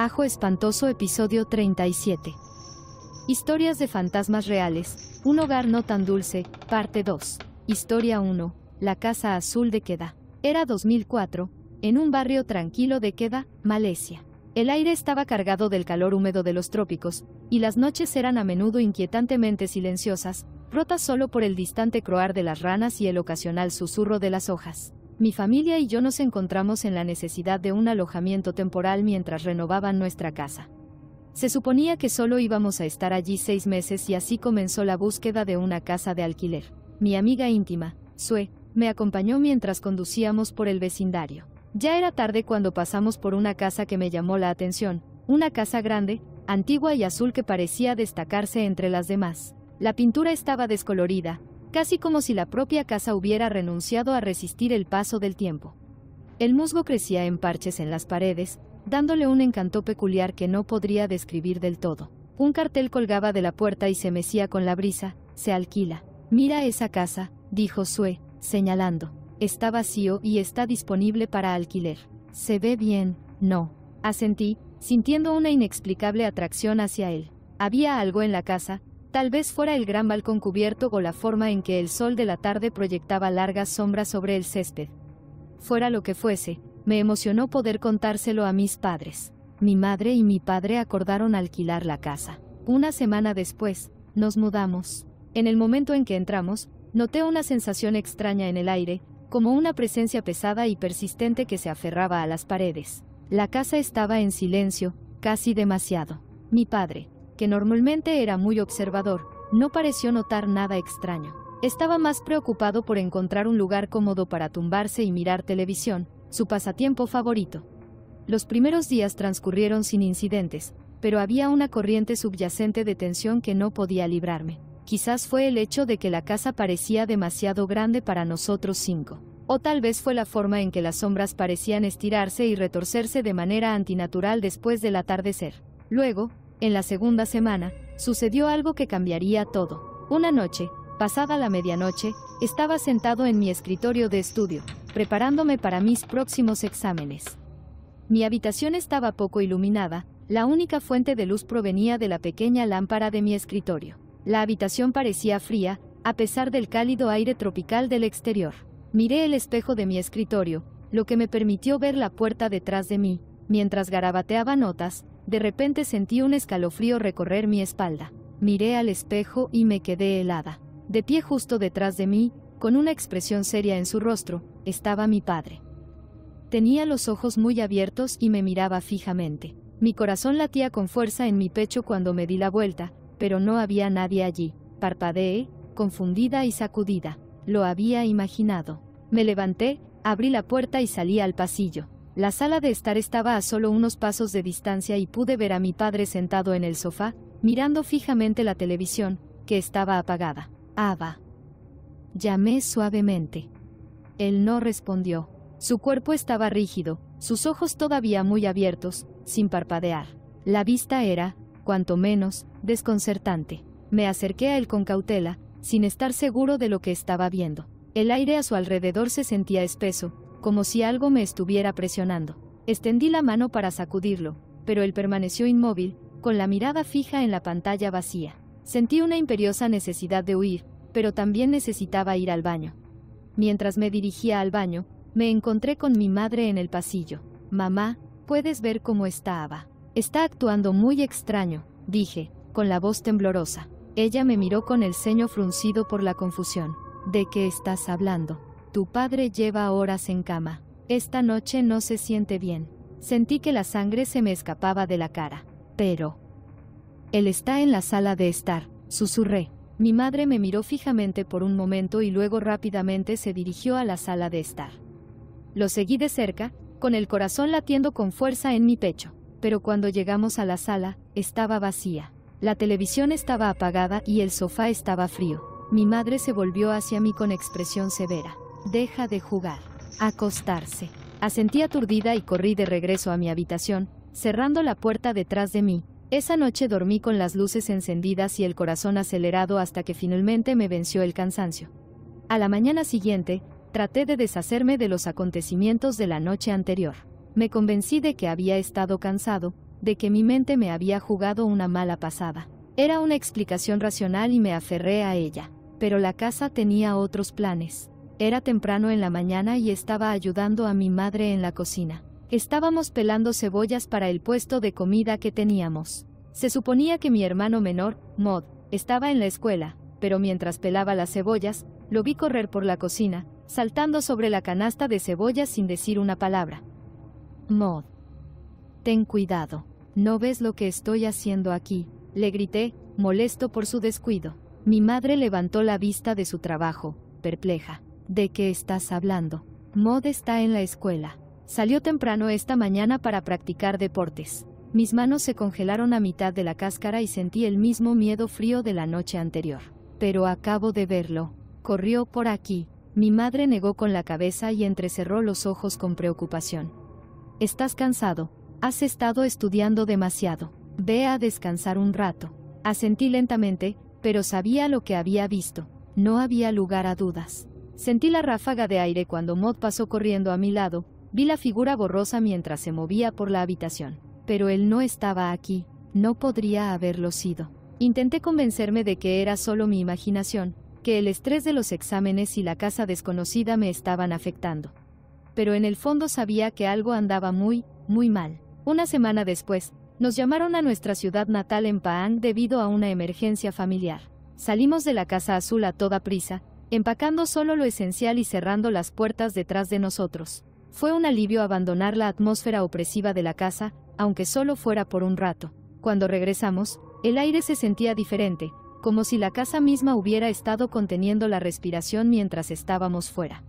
Ajo Espantoso Episodio 37. Historias de fantasmas reales, un hogar no tan dulce, parte 2. Historia 1. La Casa Azul de queda Era 2004, en un barrio tranquilo de queda Malesia. El aire estaba cargado del calor húmedo de los trópicos, y las noches eran a menudo inquietantemente silenciosas, rotas solo por el distante croar de las ranas y el ocasional susurro de las hojas. Mi familia y yo nos encontramos en la necesidad de un alojamiento temporal mientras renovaban nuestra casa. Se suponía que solo íbamos a estar allí seis meses y así comenzó la búsqueda de una casa de alquiler. Mi amiga íntima, Sue, me acompañó mientras conducíamos por el vecindario. Ya era tarde cuando pasamos por una casa que me llamó la atención, una casa grande, antigua y azul que parecía destacarse entre las demás. La pintura estaba descolorida, casi como si la propia casa hubiera renunciado a resistir el paso del tiempo. El musgo crecía en parches en las paredes, dándole un encanto peculiar que no podría describir del todo. Un cartel colgaba de la puerta y se mecía con la brisa, se alquila. Mira esa casa, dijo Sue, señalando. Está vacío y está disponible para alquiler. Se ve bien, no. Asentí, sintiendo una inexplicable atracción hacia él. Había algo en la casa, Tal vez fuera el gran balcón cubierto o la forma en que el sol de la tarde proyectaba largas sombras sobre el césped. Fuera lo que fuese, me emocionó poder contárselo a mis padres. Mi madre y mi padre acordaron alquilar la casa. Una semana después, nos mudamos. En el momento en que entramos, noté una sensación extraña en el aire, como una presencia pesada y persistente que se aferraba a las paredes. La casa estaba en silencio, casi demasiado. Mi padre, que normalmente era muy observador, no pareció notar nada extraño. Estaba más preocupado por encontrar un lugar cómodo para tumbarse y mirar televisión, su pasatiempo favorito. Los primeros días transcurrieron sin incidentes, pero había una corriente subyacente de tensión que no podía librarme. Quizás fue el hecho de que la casa parecía demasiado grande para nosotros cinco. O tal vez fue la forma en que las sombras parecían estirarse y retorcerse de manera antinatural después del atardecer. Luego, en la segunda semana, sucedió algo que cambiaría todo. Una noche, pasada la medianoche, estaba sentado en mi escritorio de estudio, preparándome para mis próximos exámenes. Mi habitación estaba poco iluminada, la única fuente de luz provenía de la pequeña lámpara de mi escritorio. La habitación parecía fría, a pesar del cálido aire tropical del exterior. Miré el espejo de mi escritorio, lo que me permitió ver la puerta detrás de mí, mientras garabateaba notas, de repente sentí un escalofrío recorrer mi espalda. Miré al espejo y me quedé helada. De pie justo detrás de mí, con una expresión seria en su rostro, estaba mi padre. Tenía los ojos muy abiertos y me miraba fijamente. Mi corazón latía con fuerza en mi pecho cuando me di la vuelta, pero no había nadie allí. Parpadeé, confundida y sacudida. Lo había imaginado. Me levanté, abrí la puerta y salí al pasillo. La sala de estar estaba a solo unos pasos de distancia y pude ver a mi padre sentado en el sofá, mirando fijamente la televisión, que estaba apagada. Ava. Llamé suavemente. Él no respondió. Su cuerpo estaba rígido, sus ojos todavía muy abiertos, sin parpadear. La vista era, cuanto menos, desconcertante. Me acerqué a él con cautela, sin estar seguro de lo que estaba viendo. El aire a su alrededor se sentía espeso, como si algo me estuviera presionando. Extendí la mano para sacudirlo, pero él permaneció inmóvil, con la mirada fija en la pantalla vacía. Sentí una imperiosa necesidad de huir, pero también necesitaba ir al baño. Mientras me dirigía al baño, me encontré con mi madre en el pasillo. Mamá, puedes ver cómo está Ava. Está actuando muy extraño, dije, con la voz temblorosa. Ella me miró con el ceño fruncido por la confusión. ¿De qué estás hablando? Tu padre lleva horas en cama. Esta noche no se siente bien. Sentí que la sangre se me escapaba de la cara. Pero... Él está en la sala de estar, susurré. Mi madre me miró fijamente por un momento y luego rápidamente se dirigió a la sala de estar. Lo seguí de cerca, con el corazón latiendo con fuerza en mi pecho, pero cuando llegamos a la sala, estaba vacía. La televisión estaba apagada y el sofá estaba frío. Mi madre se volvió hacia mí con expresión severa. Deja de jugar. Acostarse. Asentí aturdida y corrí de regreso a mi habitación, cerrando la puerta detrás de mí. Esa noche dormí con las luces encendidas y el corazón acelerado hasta que finalmente me venció el cansancio. A la mañana siguiente, traté de deshacerme de los acontecimientos de la noche anterior. Me convencí de que había estado cansado, de que mi mente me había jugado una mala pasada. Era una explicación racional y me aferré a ella, pero la casa tenía otros planes. Era temprano en la mañana y estaba ayudando a mi madre en la cocina. Estábamos pelando cebollas para el puesto de comida que teníamos. Se suponía que mi hermano menor, Mod, estaba en la escuela, pero mientras pelaba las cebollas, lo vi correr por la cocina, saltando sobre la canasta de cebollas sin decir una palabra. Mod. Ten cuidado. ¿No ves lo que estoy haciendo aquí? Le grité, molesto por su descuido. Mi madre levantó la vista de su trabajo, perpleja. ¿De qué estás hablando? Mod está en la escuela. Salió temprano esta mañana para practicar deportes. Mis manos se congelaron a mitad de la cáscara y sentí el mismo miedo frío de la noche anterior. Pero acabo de verlo. Corrió por aquí. Mi madre negó con la cabeza y entrecerró los ojos con preocupación. Estás cansado. Has estado estudiando demasiado. Ve a descansar un rato. Asentí lentamente, pero sabía lo que había visto. No había lugar a dudas. Sentí la ráfaga de aire cuando Mod pasó corriendo a mi lado, vi la figura borrosa mientras se movía por la habitación. Pero él no estaba aquí, no podría haberlo sido. Intenté convencerme de que era solo mi imaginación, que el estrés de los exámenes y la casa desconocida me estaban afectando. Pero en el fondo sabía que algo andaba muy, muy mal. Una semana después, nos llamaron a nuestra ciudad natal en Paang debido a una emergencia familiar. Salimos de la Casa Azul a toda prisa, empacando solo lo esencial y cerrando las puertas detrás de nosotros. Fue un alivio abandonar la atmósfera opresiva de la casa, aunque solo fuera por un rato. Cuando regresamos, el aire se sentía diferente, como si la casa misma hubiera estado conteniendo la respiración mientras estábamos fuera.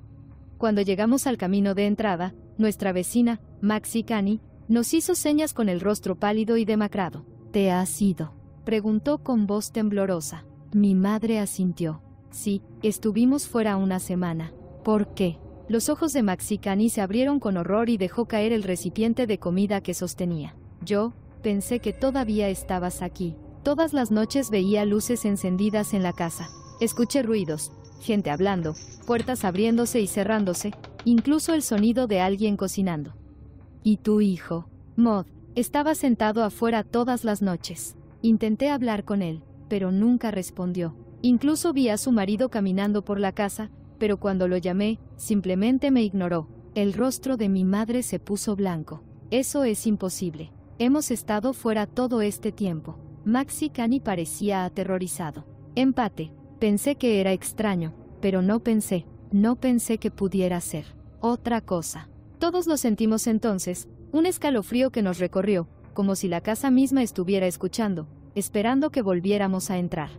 Cuando llegamos al camino de entrada, nuestra vecina, Maxi Cani, nos hizo señas con el rostro pálido y demacrado. ¿Te has ido? preguntó con voz temblorosa. Mi madre asintió. Sí, estuvimos fuera una semana. ¿Por qué? Los ojos de Maxicani se abrieron con horror y dejó caer el recipiente de comida que sostenía. Yo, pensé que todavía estabas aquí. Todas las noches veía luces encendidas en la casa. Escuché ruidos, gente hablando, puertas abriéndose y cerrándose, incluso el sonido de alguien cocinando. ¿Y tu hijo? Mod, estaba sentado afuera todas las noches. Intenté hablar con él, pero nunca respondió. Incluso vi a su marido caminando por la casa, pero cuando lo llamé, simplemente me ignoró. El rostro de mi madre se puso blanco. Eso es imposible. Hemos estado fuera todo este tiempo. Maxi Cani parecía aterrorizado. Empate. Pensé que era extraño, pero no pensé, no pensé que pudiera ser otra cosa. Todos lo sentimos entonces, un escalofrío que nos recorrió, como si la casa misma estuviera escuchando, esperando que volviéramos a entrar.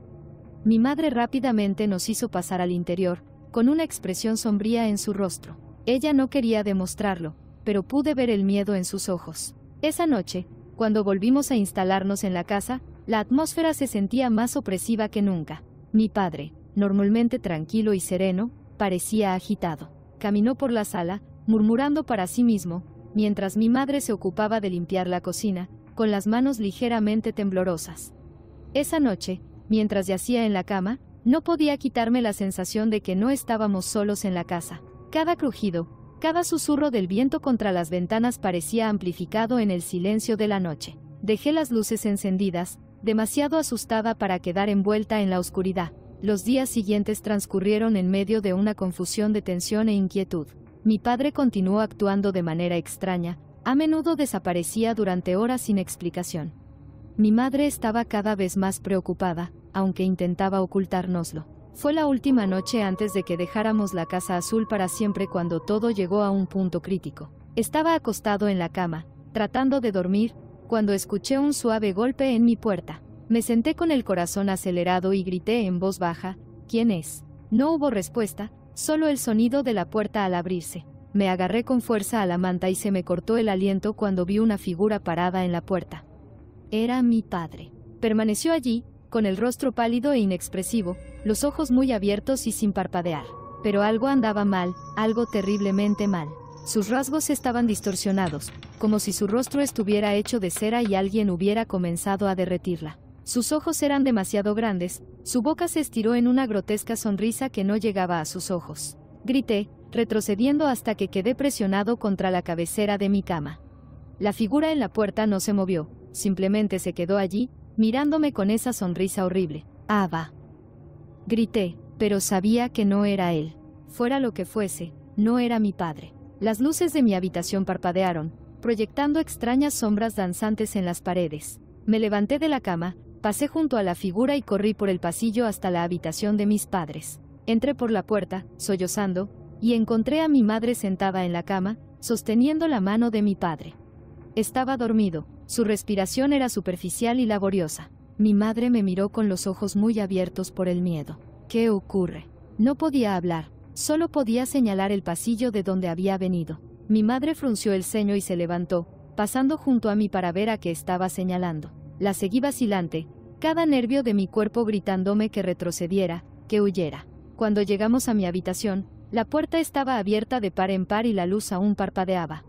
Mi madre rápidamente nos hizo pasar al interior, con una expresión sombría en su rostro. Ella no quería demostrarlo, pero pude ver el miedo en sus ojos. Esa noche, cuando volvimos a instalarnos en la casa, la atmósfera se sentía más opresiva que nunca. Mi padre, normalmente tranquilo y sereno, parecía agitado. Caminó por la sala, murmurando para sí mismo, mientras mi madre se ocupaba de limpiar la cocina, con las manos ligeramente temblorosas. Esa noche, mientras yacía en la cama, no podía quitarme la sensación de que no estábamos solos en la casa. Cada crujido, cada susurro del viento contra las ventanas parecía amplificado en el silencio de la noche. Dejé las luces encendidas, demasiado asustada para quedar envuelta en la oscuridad. Los días siguientes transcurrieron en medio de una confusión de tensión e inquietud. Mi padre continuó actuando de manera extraña, a menudo desaparecía durante horas sin explicación. Mi madre estaba cada vez más preocupada, aunque intentaba ocultárnoslo. Fue la última noche antes de que dejáramos la Casa Azul para siempre cuando todo llegó a un punto crítico. Estaba acostado en la cama, tratando de dormir, cuando escuché un suave golpe en mi puerta. Me senté con el corazón acelerado y grité en voz baja, ¿quién es? No hubo respuesta, solo el sonido de la puerta al abrirse. Me agarré con fuerza a la manta y se me cortó el aliento cuando vi una figura parada en la puerta. Era mi padre. Permaneció allí, con el rostro pálido e inexpresivo, los ojos muy abiertos y sin parpadear. Pero algo andaba mal, algo terriblemente mal. Sus rasgos estaban distorsionados, como si su rostro estuviera hecho de cera y alguien hubiera comenzado a derretirla. Sus ojos eran demasiado grandes, su boca se estiró en una grotesca sonrisa que no llegaba a sus ojos. Grité, retrocediendo hasta que quedé presionado contra la cabecera de mi cama. La figura en la puerta no se movió, simplemente se quedó allí, mirándome con esa sonrisa horrible. Ah, va. Grité, pero sabía que no era él. Fuera lo que fuese, no era mi padre. Las luces de mi habitación parpadearon, proyectando extrañas sombras danzantes en las paredes. Me levanté de la cama, pasé junto a la figura y corrí por el pasillo hasta la habitación de mis padres. Entré por la puerta, sollozando, y encontré a mi madre sentada en la cama, sosteniendo la mano de mi padre. Estaba dormido, su respiración era superficial y laboriosa. Mi madre me miró con los ojos muy abiertos por el miedo. ¿Qué ocurre? No podía hablar, solo podía señalar el pasillo de donde había venido. Mi madre frunció el ceño y se levantó, pasando junto a mí para ver a qué estaba señalando. La seguí vacilante, cada nervio de mi cuerpo gritándome que retrocediera, que huyera. Cuando llegamos a mi habitación, la puerta estaba abierta de par en par y la luz aún parpadeaba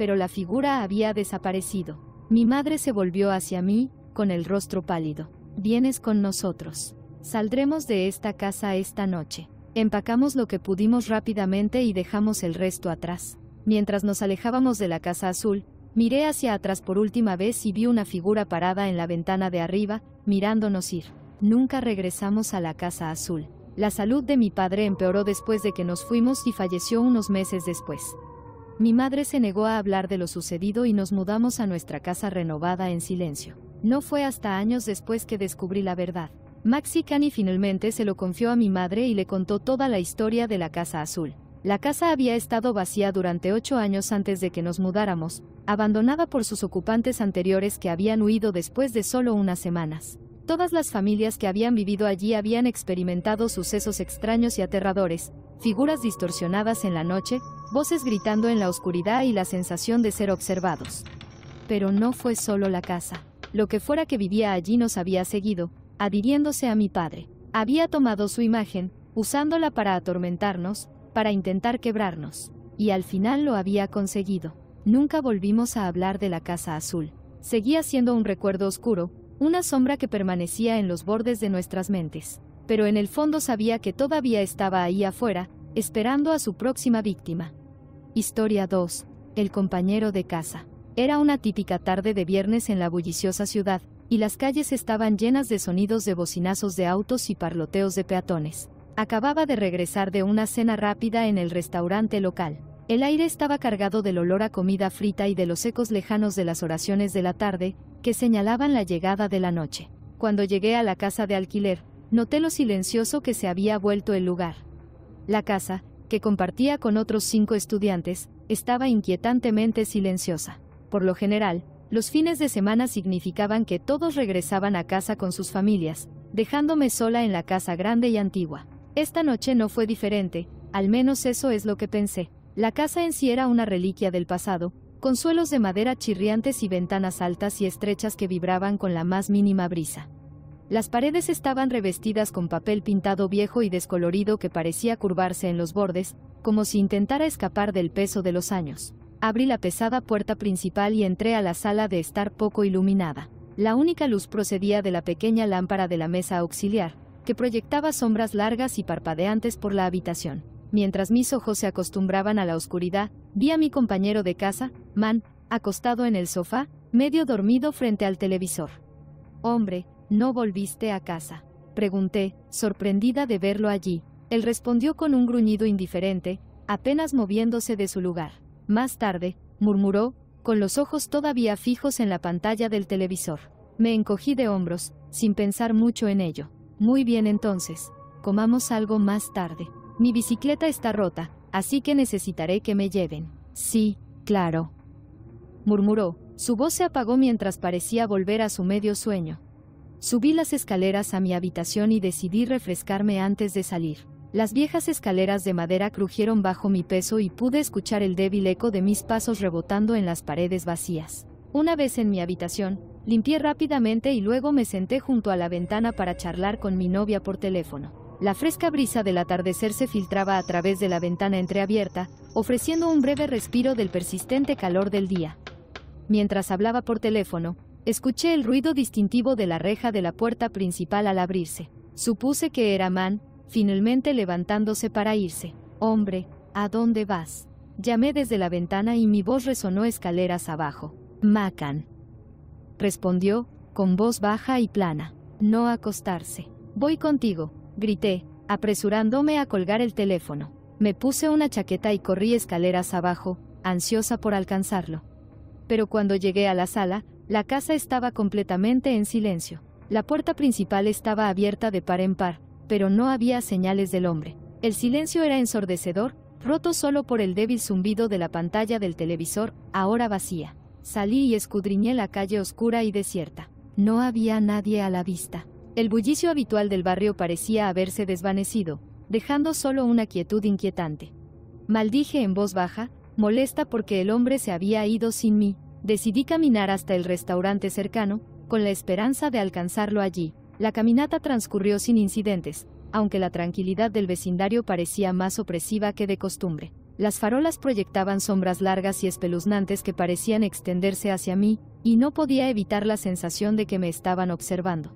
pero la figura había desaparecido. Mi madre se volvió hacia mí, con el rostro pálido. Vienes con nosotros. Saldremos de esta casa esta noche. Empacamos lo que pudimos rápidamente y dejamos el resto atrás. Mientras nos alejábamos de la casa azul, miré hacia atrás por última vez y vi una figura parada en la ventana de arriba, mirándonos ir. Nunca regresamos a la casa azul. La salud de mi padre empeoró después de que nos fuimos y falleció unos meses después. Mi madre se negó a hablar de lo sucedido y nos mudamos a nuestra casa renovada en silencio. No fue hasta años después que descubrí la verdad. Maxi Cani finalmente se lo confió a mi madre y le contó toda la historia de la Casa Azul. La casa había estado vacía durante ocho años antes de que nos mudáramos, abandonada por sus ocupantes anteriores que habían huido después de solo unas semanas. Todas las familias que habían vivido allí habían experimentado sucesos extraños y aterradores, figuras distorsionadas en la noche, voces gritando en la oscuridad y la sensación de ser observados. Pero no fue solo la casa. Lo que fuera que vivía allí nos había seguido, adhiriéndose a mi padre. Había tomado su imagen, usándola para atormentarnos, para intentar quebrarnos. Y al final lo había conseguido. Nunca volvimos a hablar de la Casa Azul. Seguía siendo un recuerdo oscuro, una sombra que permanecía en los bordes de nuestras mentes pero en el fondo sabía que todavía estaba ahí afuera, esperando a su próxima víctima. Historia 2. El compañero de casa. Era una típica tarde de viernes en la bulliciosa ciudad, y las calles estaban llenas de sonidos de bocinazos de autos y parloteos de peatones. Acababa de regresar de una cena rápida en el restaurante local. El aire estaba cargado del olor a comida frita y de los ecos lejanos de las oraciones de la tarde, que señalaban la llegada de la noche. Cuando llegué a la casa de alquiler, noté lo silencioso que se había vuelto el lugar. La casa, que compartía con otros cinco estudiantes, estaba inquietantemente silenciosa. Por lo general, los fines de semana significaban que todos regresaban a casa con sus familias, dejándome sola en la casa grande y antigua. Esta noche no fue diferente, al menos eso es lo que pensé. La casa en sí era una reliquia del pasado, con suelos de madera chirriantes y ventanas altas y estrechas que vibraban con la más mínima brisa. Las paredes estaban revestidas con papel pintado viejo y descolorido que parecía curvarse en los bordes, como si intentara escapar del peso de los años. Abrí la pesada puerta principal y entré a la sala de estar poco iluminada. La única luz procedía de la pequeña lámpara de la mesa auxiliar, que proyectaba sombras largas y parpadeantes por la habitación. Mientras mis ojos se acostumbraban a la oscuridad, vi a mi compañero de casa, Man, acostado en el sofá, medio dormido frente al televisor. Hombre, ¿No volviste a casa? Pregunté, sorprendida de verlo allí. Él respondió con un gruñido indiferente, apenas moviéndose de su lugar. Más tarde, murmuró, con los ojos todavía fijos en la pantalla del televisor. Me encogí de hombros, sin pensar mucho en ello. Muy bien entonces, comamos algo más tarde. Mi bicicleta está rota, así que necesitaré que me lleven. Sí, claro. Murmuró, su voz se apagó mientras parecía volver a su medio sueño. Subí las escaleras a mi habitación y decidí refrescarme antes de salir. Las viejas escaleras de madera crujieron bajo mi peso y pude escuchar el débil eco de mis pasos rebotando en las paredes vacías. Una vez en mi habitación, limpié rápidamente y luego me senté junto a la ventana para charlar con mi novia por teléfono. La fresca brisa del atardecer se filtraba a través de la ventana entreabierta, ofreciendo un breve respiro del persistente calor del día. Mientras hablaba por teléfono, Escuché el ruido distintivo de la reja de la puerta principal al abrirse. Supuse que era Man, finalmente levantándose para irse. Hombre, ¿a dónde vas? Llamé desde la ventana y mi voz resonó escaleras abajo. Macan. Respondió, con voz baja y plana. No acostarse. Voy contigo, grité, apresurándome a colgar el teléfono. Me puse una chaqueta y corrí escaleras abajo, ansiosa por alcanzarlo. Pero cuando llegué a la sala, la casa estaba completamente en silencio. La puerta principal estaba abierta de par en par, pero no había señales del hombre. El silencio era ensordecedor, roto solo por el débil zumbido de la pantalla del televisor, ahora vacía. Salí y escudriñé la calle oscura y desierta. No había nadie a la vista. El bullicio habitual del barrio parecía haberse desvanecido, dejando solo una quietud inquietante. Maldije en voz baja, molesta porque el hombre se había ido sin mí, Decidí caminar hasta el restaurante cercano, con la esperanza de alcanzarlo allí. La caminata transcurrió sin incidentes, aunque la tranquilidad del vecindario parecía más opresiva que de costumbre. Las farolas proyectaban sombras largas y espeluznantes que parecían extenderse hacia mí, y no podía evitar la sensación de que me estaban observando.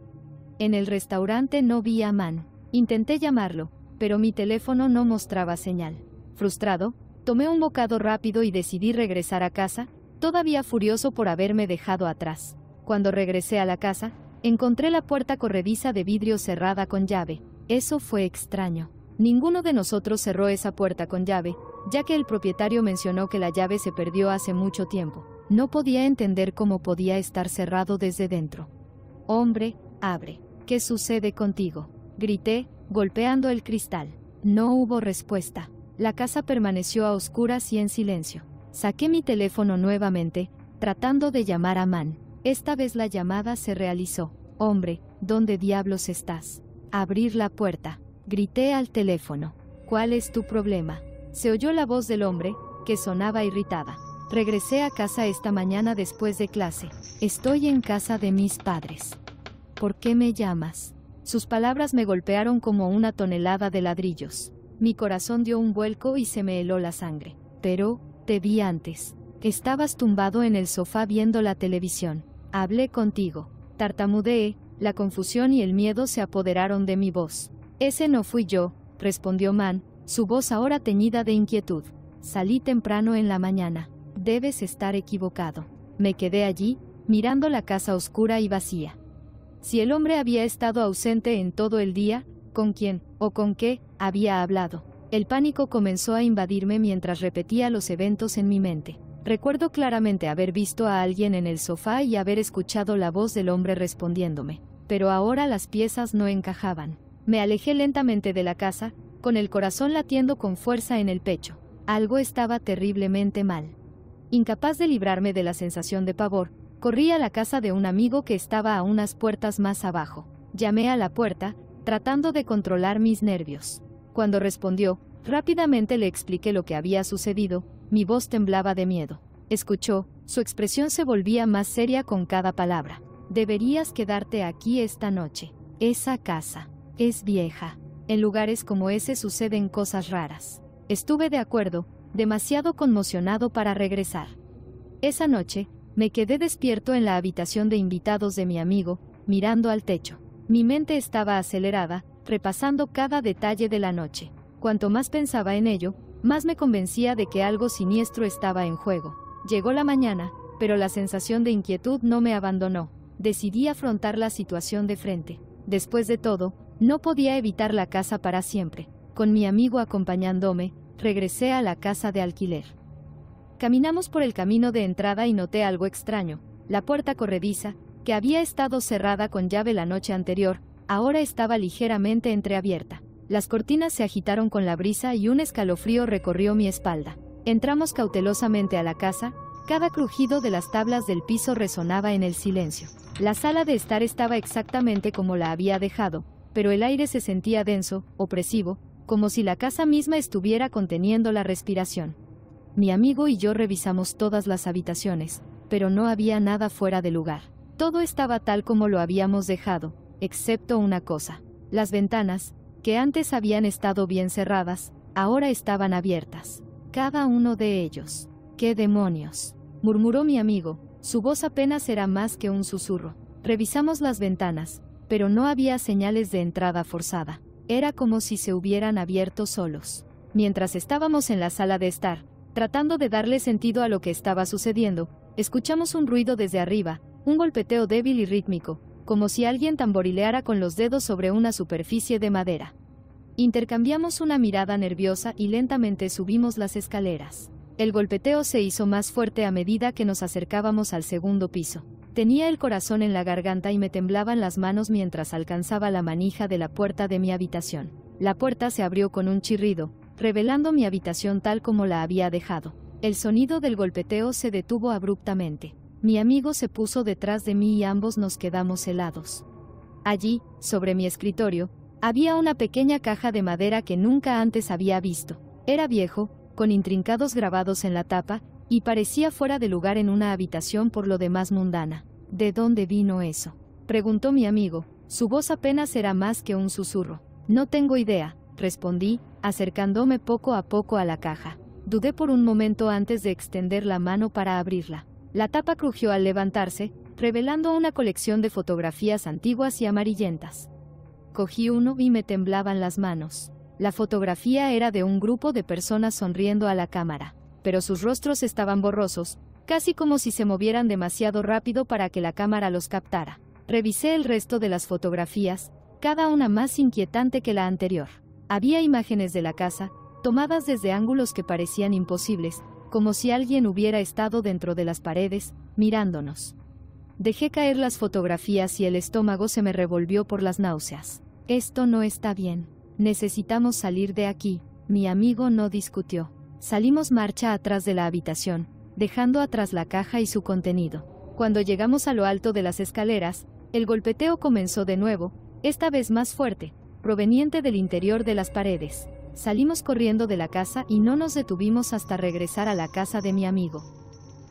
En el restaurante no vi a Man. Intenté llamarlo, pero mi teléfono no mostraba señal. Frustrado, tomé un bocado rápido y decidí regresar a casa, Todavía furioso por haberme dejado atrás. Cuando regresé a la casa, encontré la puerta corrediza de vidrio cerrada con llave. Eso fue extraño. Ninguno de nosotros cerró esa puerta con llave, ya que el propietario mencionó que la llave se perdió hace mucho tiempo. No podía entender cómo podía estar cerrado desde dentro. Hombre, abre. ¿Qué sucede contigo? Grité, golpeando el cristal. No hubo respuesta. La casa permaneció a oscuras y en silencio. Saqué mi teléfono nuevamente, tratando de llamar a Man. Esta vez la llamada se realizó. Hombre, ¿dónde diablos estás? Abrir la puerta. Grité al teléfono. ¿Cuál es tu problema? Se oyó la voz del hombre, que sonaba irritada. Regresé a casa esta mañana después de clase. Estoy en casa de mis padres. ¿Por qué me llamas? Sus palabras me golpearon como una tonelada de ladrillos. Mi corazón dio un vuelco y se me heló la sangre. Pero, te vi antes. Estabas tumbado en el sofá viendo la televisión. Hablé contigo. Tartamudeé, la confusión y el miedo se apoderaron de mi voz. Ese no fui yo, respondió Man, su voz ahora teñida de inquietud. Salí temprano en la mañana. Debes estar equivocado. Me quedé allí, mirando la casa oscura y vacía. Si el hombre había estado ausente en todo el día, ¿con quién, o con qué, había hablado? El pánico comenzó a invadirme mientras repetía los eventos en mi mente. Recuerdo claramente haber visto a alguien en el sofá y haber escuchado la voz del hombre respondiéndome, pero ahora las piezas no encajaban. Me alejé lentamente de la casa, con el corazón latiendo con fuerza en el pecho. Algo estaba terriblemente mal. Incapaz de librarme de la sensación de pavor, corrí a la casa de un amigo que estaba a unas puertas más abajo. Llamé a la puerta, tratando de controlar mis nervios. Cuando respondió, rápidamente le expliqué lo que había sucedido, mi voz temblaba de miedo. Escuchó, su expresión se volvía más seria con cada palabra. Deberías quedarte aquí esta noche. Esa casa es vieja. En lugares como ese suceden cosas raras. Estuve de acuerdo, demasiado conmocionado para regresar. Esa noche, me quedé despierto en la habitación de invitados de mi amigo, mirando al techo. Mi mente estaba acelerada, repasando cada detalle de la noche. Cuanto más pensaba en ello, más me convencía de que algo siniestro estaba en juego. Llegó la mañana, pero la sensación de inquietud no me abandonó. Decidí afrontar la situación de frente. Después de todo, no podía evitar la casa para siempre. Con mi amigo acompañándome, regresé a la casa de alquiler. Caminamos por el camino de entrada y noté algo extraño. La puerta corrediza, que había estado cerrada con llave la noche anterior, ahora estaba ligeramente entreabierta. Las cortinas se agitaron con la brisa y un escalofrío recorrió mi espalda. Entramos cautelosamente a la casa, cada crujido de las tablas del piso resonaba en el silencio. La sala de estar estaba exactamente como la había dejado, pero el aire se sentía denso, opresivo, como si la casa misma estuviera conteniendo la respiración. Mi amigo y yo revisamos todas las habitaciones, pero no había nada fuera de lugar. Todo estaba tal como lo habíamos dejado, excepto una cosa. Las ventanas, que antes habían estado bien cerradas, ahora estaban abiertas. Cada uno de ellos. ¡Qué demonios! murmuró mi amigo, su voz apenas era más que un susurro. Revisamos las ventanas, pero no había señales de entrada forzada. Era como si se hubieran abierto solos. Mientras estábamos en la sala de estar, tratando de darle sentido a lo que estaba sucediendo, escuchamos un ruido desde arriba, un golpeteo débil y rítmico, como si alguien tamborileara con los dedos sobre una superficie de madera. Intercambiamos una mirada nerviosa y lentamente subimos las escaleras. El golpeteo se hizo más fuerte a medida que nos acercábamos al segundo piso. Tenía el corazón en la garganta y me temblaban las manos mientras alcanzaba la manija de la puerta de mi habitación. La puerta se abrió con un chirrido, revelando mi habitación tal como la había dejado. El sonido del golpeteo se detuvo abruptamente. Mi amigo se puso detrás de mí y ambos nos quedamos helados. Allí, sobre mi escritorio, había una pequeña caja de madera que nunca antes había visto. Era viejo, con intrincados grabados en la tapa, y parecía fuera de lugar en una habitación por lo demás mundana. ¿De dónde vino eso? preguntó mi amigo. Su voz apenas era más que un susurro. No tengo idea, respondí, acercándome poco a poco a la caja. Dudé por un momento antes de extender la mano para abrirla. La tapa crujió al levantarse, revelando una colección de fotografías antiguas y amarillentas. Cogí uno y me temblaban las manos. La fotografía era de un grupo de personas sonriendo a la cámara, pero sus rostros estaban borrosos, casi como si se movieran demasiado rápido para que la cámara los captara. Revisé el resto de las fotografías, cada una más inquietante que la anterior. Había imágenes de la casa, tomadas desde ángulos que parecían imposibles, como si alguien hubiera estado dentro de las paredes, mirándonos. Dejé caer las fotografías y el estómago se me revolvió por las náuseas. Esto no está bien. Necesitamos salir de aquí. Mi amigo no discutió. Salimos marcha atrás de la habitación, dejando atrás la caja y su contenido. Cuando llegamos a lo alto de las escaleras, el golpeteo comenzó de nuevo, esta vez más fuerte, proveniente del interior de las paredes. Salimos corriendo de la casa y no nos detuvimos hasta regresar a la casa de mi amigo.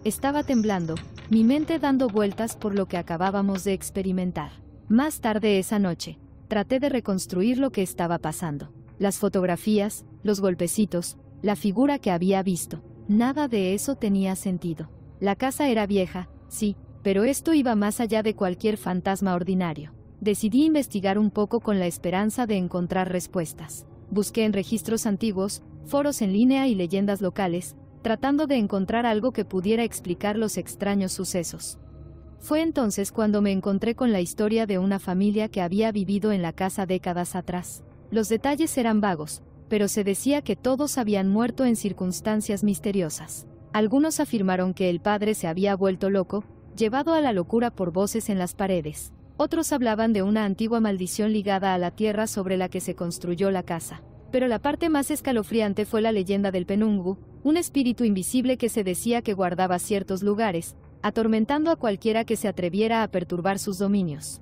Estaba temblando, mi mente dando vueltas por lo que acabábamos de experimentar. Más tarde esa noche, traté de reconstruir lo que estaba pasando. Las fotografías, los golpecitos, la figura que había visto. Nada de eso tenía sentido. La casa era vieja, sí, pero esto iba más allá de cualquier fantasma ordinario. Decidí investigar un poco con la esperanza de encontrar respuestas busqué en registros antiguos, foros en línea y leyendas locales, tratando de encontrar algo que pudiera explicar los extraños sucesos. Fue entonces cuando me encontré con la historia de una familia que había vivido en la casa décadas atrás. Los detalles eran vagos, pero se decía que todos habían muerto en circunstancias misteriosas. Algunos afirmaron que el padre se había vuelto loco, llevado a la locura por voces en las paredes. Otros hablaban de una antigua maldición ligada a la tierra sobre la que se construyó la casa. Pero la parte más escalofriante fue la leyenda del Penungu, un espíritu invisible que se decía que guardaba ciertos lugares, atormentando a cualquiera que se atreviera a perturbar sus dominios.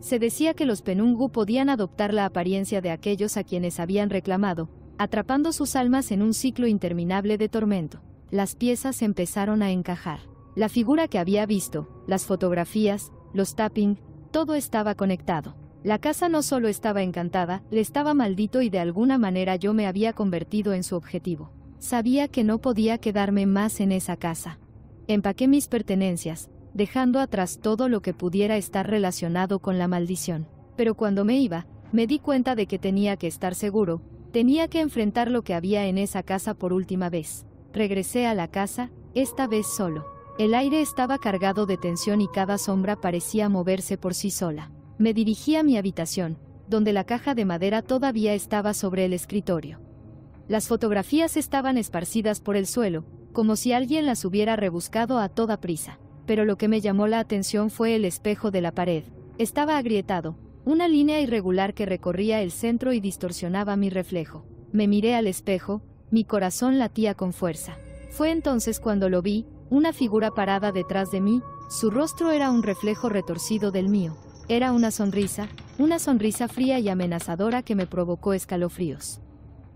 Se decía que los Penungu podían adoptar la apariencia de aquellos a quienes habían reclamado, atrapando sus almas en un ciclo interminable de tormento. Las piezas empezaron a encajar. La figura que había visto, las fotografías, los tapping, todo estaba conectado. La casa no solo estaba encantada, le estaba maldito y de alguna manera yo me había convertido en su objetivo. Sabía que no podía quedarme más en esa casa. Empaqué mis pertenencias, dejando atrás todo lo que pudiera estar relacionado con la maldición. Pero cuando me iba, me di cuenta de que tenía que estar seguro, tenía que enfrentar lo que había en esa casa por última vez. Regresé a la casa, esta vez solo. El aire estaba cargado de tensión y cada sombra parecía moverse por sí sola. Me dirigí a mi habitación, donde la caja de madera todavía estaba sobre el escritorio. Las fotografías estaban esparcidas por el suelo, como si alguien las hubiera rebuscado a toda prisa. Pero lo que me llamó la atención fue el espejo de la pared. Estaba agrietado, una línea irregular que recorría el centro y distorsionaba mi reflejo. Me miré al espejo, mi corazón latía con fuerza. Fue entonces cuando lo vi, una figura parada detrás de mí, su rostro era un reflejo retorcido del mío. Era una sonrisa, una sonrisa fría y amenazadora que me provocó escalofríos.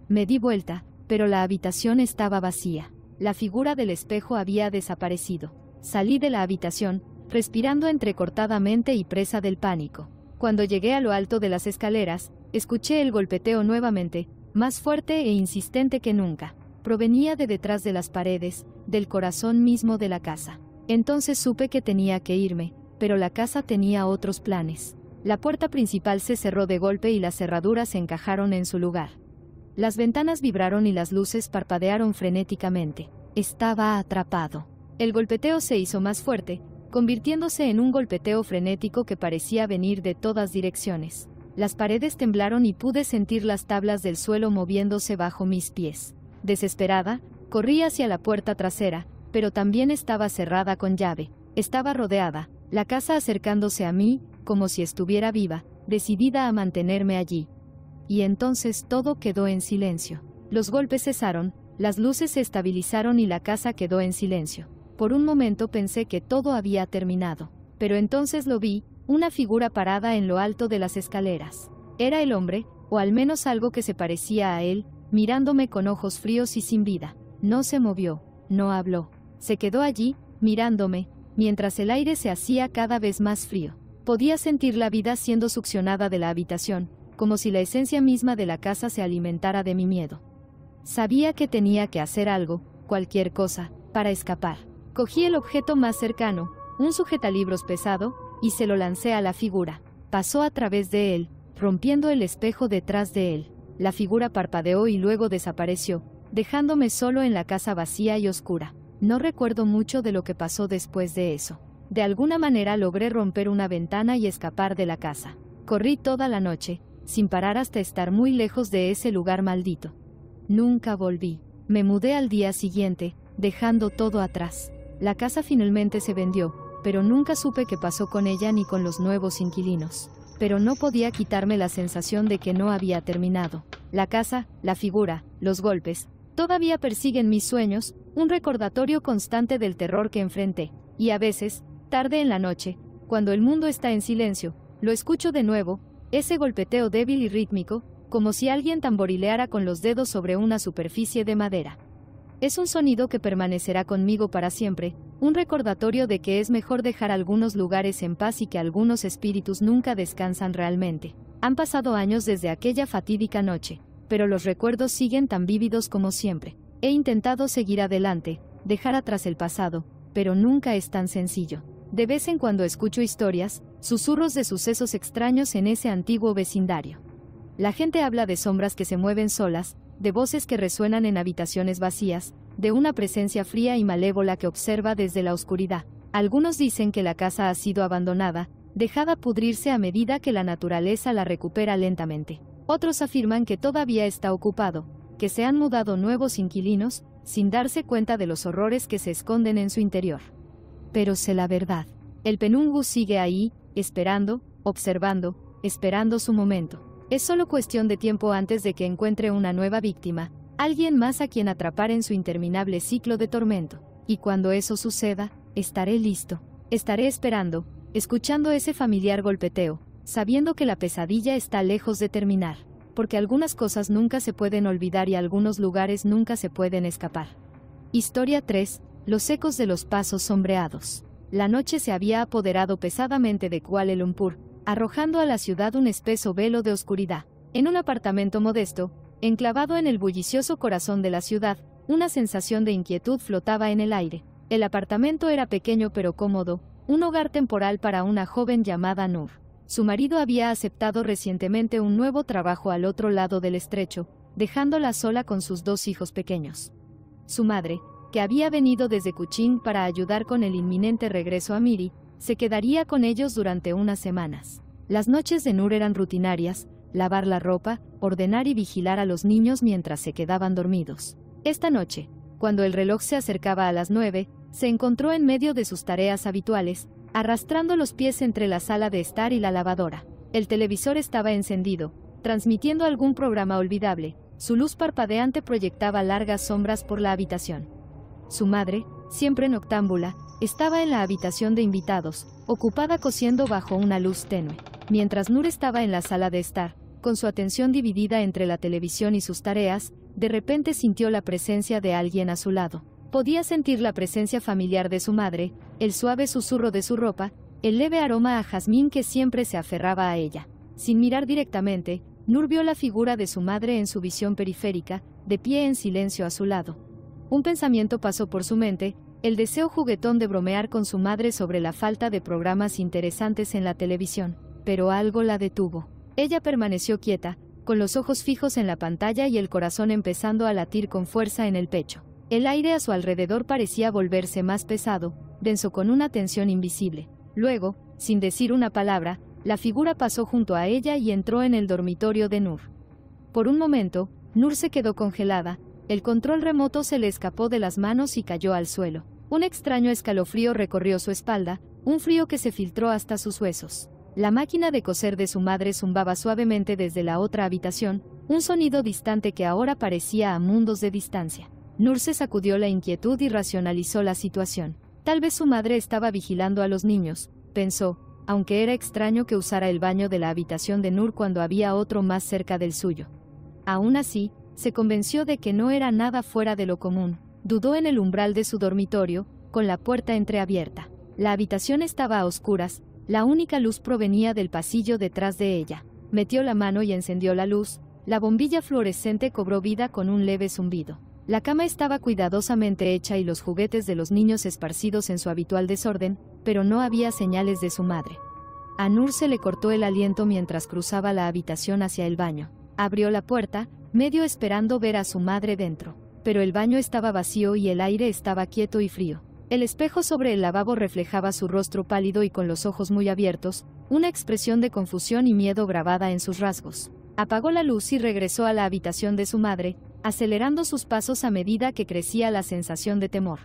Me di vuelta, pero la habitación estaba vacía. La figura del espejo había desaparecido. Salí de la habitación, respirando entrecortadamente y presa del pánico. Cuando llegué a lo alto de las escaleras, escuché el golpeteo nuevamente, más fuerte e insistente que nunca provenía de detrás de las paredes, del corazón mismo de la casa. Entonces supe que tenía que irme, pero la casa tenía otros planes. La puerta principal se cerró de golpe y las cerraduras se encajaron en su lugar. Las ventanas vibraron y las luces parpadearon frenéticamente. Estaba atrapado. El golpeteo se hizo más fuerte, convirtiéndose en un golpeteo frenético que parecía venir de todas direcciones. Las paredes temblaron y pude sentir las tablas del suelo moviéndose bajo mis pies. Desesperada, corrí hacia la puerta trasera, pero también estaba cerrada con llave. Estaba rodeada, la casa acercándose a mí, como si estuviera viva, decidida a mantenerme allí. Y entonces todo quedó en silencio. Los golpes cesaron, las luces se estabilizaron y la casa quedó en silencio. Por un momento pensé que todo había terminado, pero entonces lo vi, una figura parada en lo alto de las escaleras. Era el hombre, o al menos algo que se parecía a él, mirándome con ojos fríos y sin vida. No se movió, no habló. Se quedó allí, mirándome, mientras el aire se hacía cada vez más frío. Podía sentir la vida siendo succionada de la habitación, como si la esencia misma de la casa se alimentara de mi miedo. Sabía que tenía que hacer algo, cualquier cosa, para escapar. Cogí el objeto más cercano, un sujetalibros pesado, y se lo lancé a la figura. Pasó a través de él, rompiendo el espejo detrás de él la figura parpadeó y luego desapareció, dejándome solo en la casa vacía y oscura. No recuerdo mucho de lo que pasó después de eso. De alguna manera logré romper una ventana y escapar de la casa. Corrí toda la noche, sin parar hasta estar muy lejos de ese lugar maldito. Nunca volví. Me mudé al día siguiente, dejando todo atrás. La casa finalmente se vendió, pero nunca supe qué pasó con ella ni con los nuevos inquilinos pero no podía quitarme la sensación de que no había terminado. La casa, la figura, los golpes, todavía persiguen mis sueños, un recordatorio constante del terror que enfrenté. Y a veces, tarde en la noche, cuando el mundo está en silencio, lo escucho de nuevo, ese golpeteo débil y rítmico, como si alguien tamborileara con los dedos sobre una superficie de madera. Es un sonido que permanecerá conmigo para siempre, un recordatorio de que es mejor dejar algunos lugares en paz y que algunos espíritus nunca descansan realmente. Han pasado años desde aquella fatídica noche, pero los recuerdos siguen tan vívidos como siempre. He intentado seguir adelante, dejar atrás el pasado, pero nunca es tan sencillo. De vez en cuando escucho historias, susurros de sucesos extraños en ese antiguo vecindario. La gente habla de sombras que se mueven solas, de voces que resuenan en habitaciones vacías, de una presencia fría y malévola que observa desde la oscuridad. Algunos dicen que la casa ha sido abandonada, dejada pudrirse a medida que la naturaleza la recupera lentamente. Otros afirman que todavía está ocupado, que se han mudado nuevos inquilinos, sin darse cuenta de los horrores que se esconden en su interior. Pero sé la verdad. El penungu sigue ahí, esperando, observando, esperando su momento. Es solo cuestión de tiempo antes de que encuentre una nueva víctima, alguien más a quien atrapar en su interminable ciclo de tormento. Y cuando eso suceda, estaré listo. Estaré esperando, escuchando ese familiar golpeteo, sabiendo que la pesadilla está lejos de terminar, porque algunas cosas nunca se pueden olvidar y algunos lugares nunca se pueden escapar. Historia 3. Los ecos de los pasos sombreados. La noche se había apoderado pesadamente de Kuala Lumpur, arrojando a la ciudad un espeso velo de oscuridad. En un apartamento modesto, Enclavado en el bullicioso corazón de la ciudad, una sensación de inquietud flotaba en el aire. El apartamento era pequeño pero cómodo, un hogar temporal para una joven llamada Nur. Su marido había aceptado recientemente un nuevo trabajo al otro lado del estrecho, dejándola sola con sus dos hijos pequeños. Su madre, que había venido desde Kuching para ayudar con el inminente regreso a Miri, se quedaría con ellos durante unas semanas. Las noches de Nur eran rutinarias, lavar la ropa, ordenar y vigilar a los niños mientras se quedaban dormidos. Esta noche, cuando el reloj se acercaba a las nueve, se encontró en medio de sus tareas habituales, arrastrando los pies entre la sala de estar y la lavadora. El televisor estaba encendido, transmitiendo algún programa olvidable, su luz parpadeante proyectaba largas sombras por la habitación. Su madre, siempre noctámbula, estaba en la habitación de invitados, ocupada cosiendo bajo una luz tenue. Mientras Nur estaba en la sala de estar, con su atención dividida entre la televisión y sus tareas, de repente sintió la presencia de alguien a su lado. Podía sentir la presencia familiar de su madre, el suave susurro de su ropa, el leve aroma a jazmín que siempre se aferraba a ella. Sin mirar directamente, Nur vio la figura de su madre en su visión periférica, de pie en silencio a su lado. Un pensamiento pasó por su mente, el deseo juguetón de bromear con su madre sobre la falta de programas interesantes en la televisión pero algo la detuvo. Ella permaneció quieta, con los ojos fijos en la pantalla y el corazón empezando a latir con fuerza en el pecho. El aire a su alrededor parecía volverse más pesado, denso con una tensión invisible. Luego, sin decir una palabra, la figura pasó junto a ella y entró en el dormitorio de Nur. Por un momento, Nur se quedó congelada, el control remoto se le escapó de las manos y cayó al suelo. Un extraño escalofrío recorrió su espalda, un frío que se filtró hasta sus huesos. La máquina de coser de su madre zumbaba suavemente desde la otra habitación, un sonido distante que ahora parecía a mundos de distancia. Nur se sacudió la inquietud y racionalizó la situación. Tal vez su madre estaba vigilando a los niños, pensó, aunque era extraño que usara el baño de la habitación de Nur cuando había otro más cerca del suyo. Aún así, se convenció de que no era nada fuera de lo común. Dudó en el umbral de su dormitorio, con la puerta entreabierta. La habitación estaba a oscuras, la única luz provenía del pasillo detrás de ella. Metió la mano y encendió la luz. La bombilla fluorescente cobró vida con un leve zumbido. La cama estaba cuidadosamente hecha y los juguetes de los niños esparcidos en su habitual desorden, pero no había señales de su madre. A Nur se le cortó el aliento mientras cruzaba la habitación hacia el baño. Abrió la puerta, medio esperando ver a su madre dentro, pero el baño estaba vacío y el aire estaba quieto y frío. El espejo sobre el lavabo reflejaba su rostro pálido y con los ojos muy abiertos, una expresión de confusión y miedo grabada en sus rasgos. Apagó la luz y regresó a la habitación de su madre, acelerando sus pasos a medida que crecía la sensación de temor.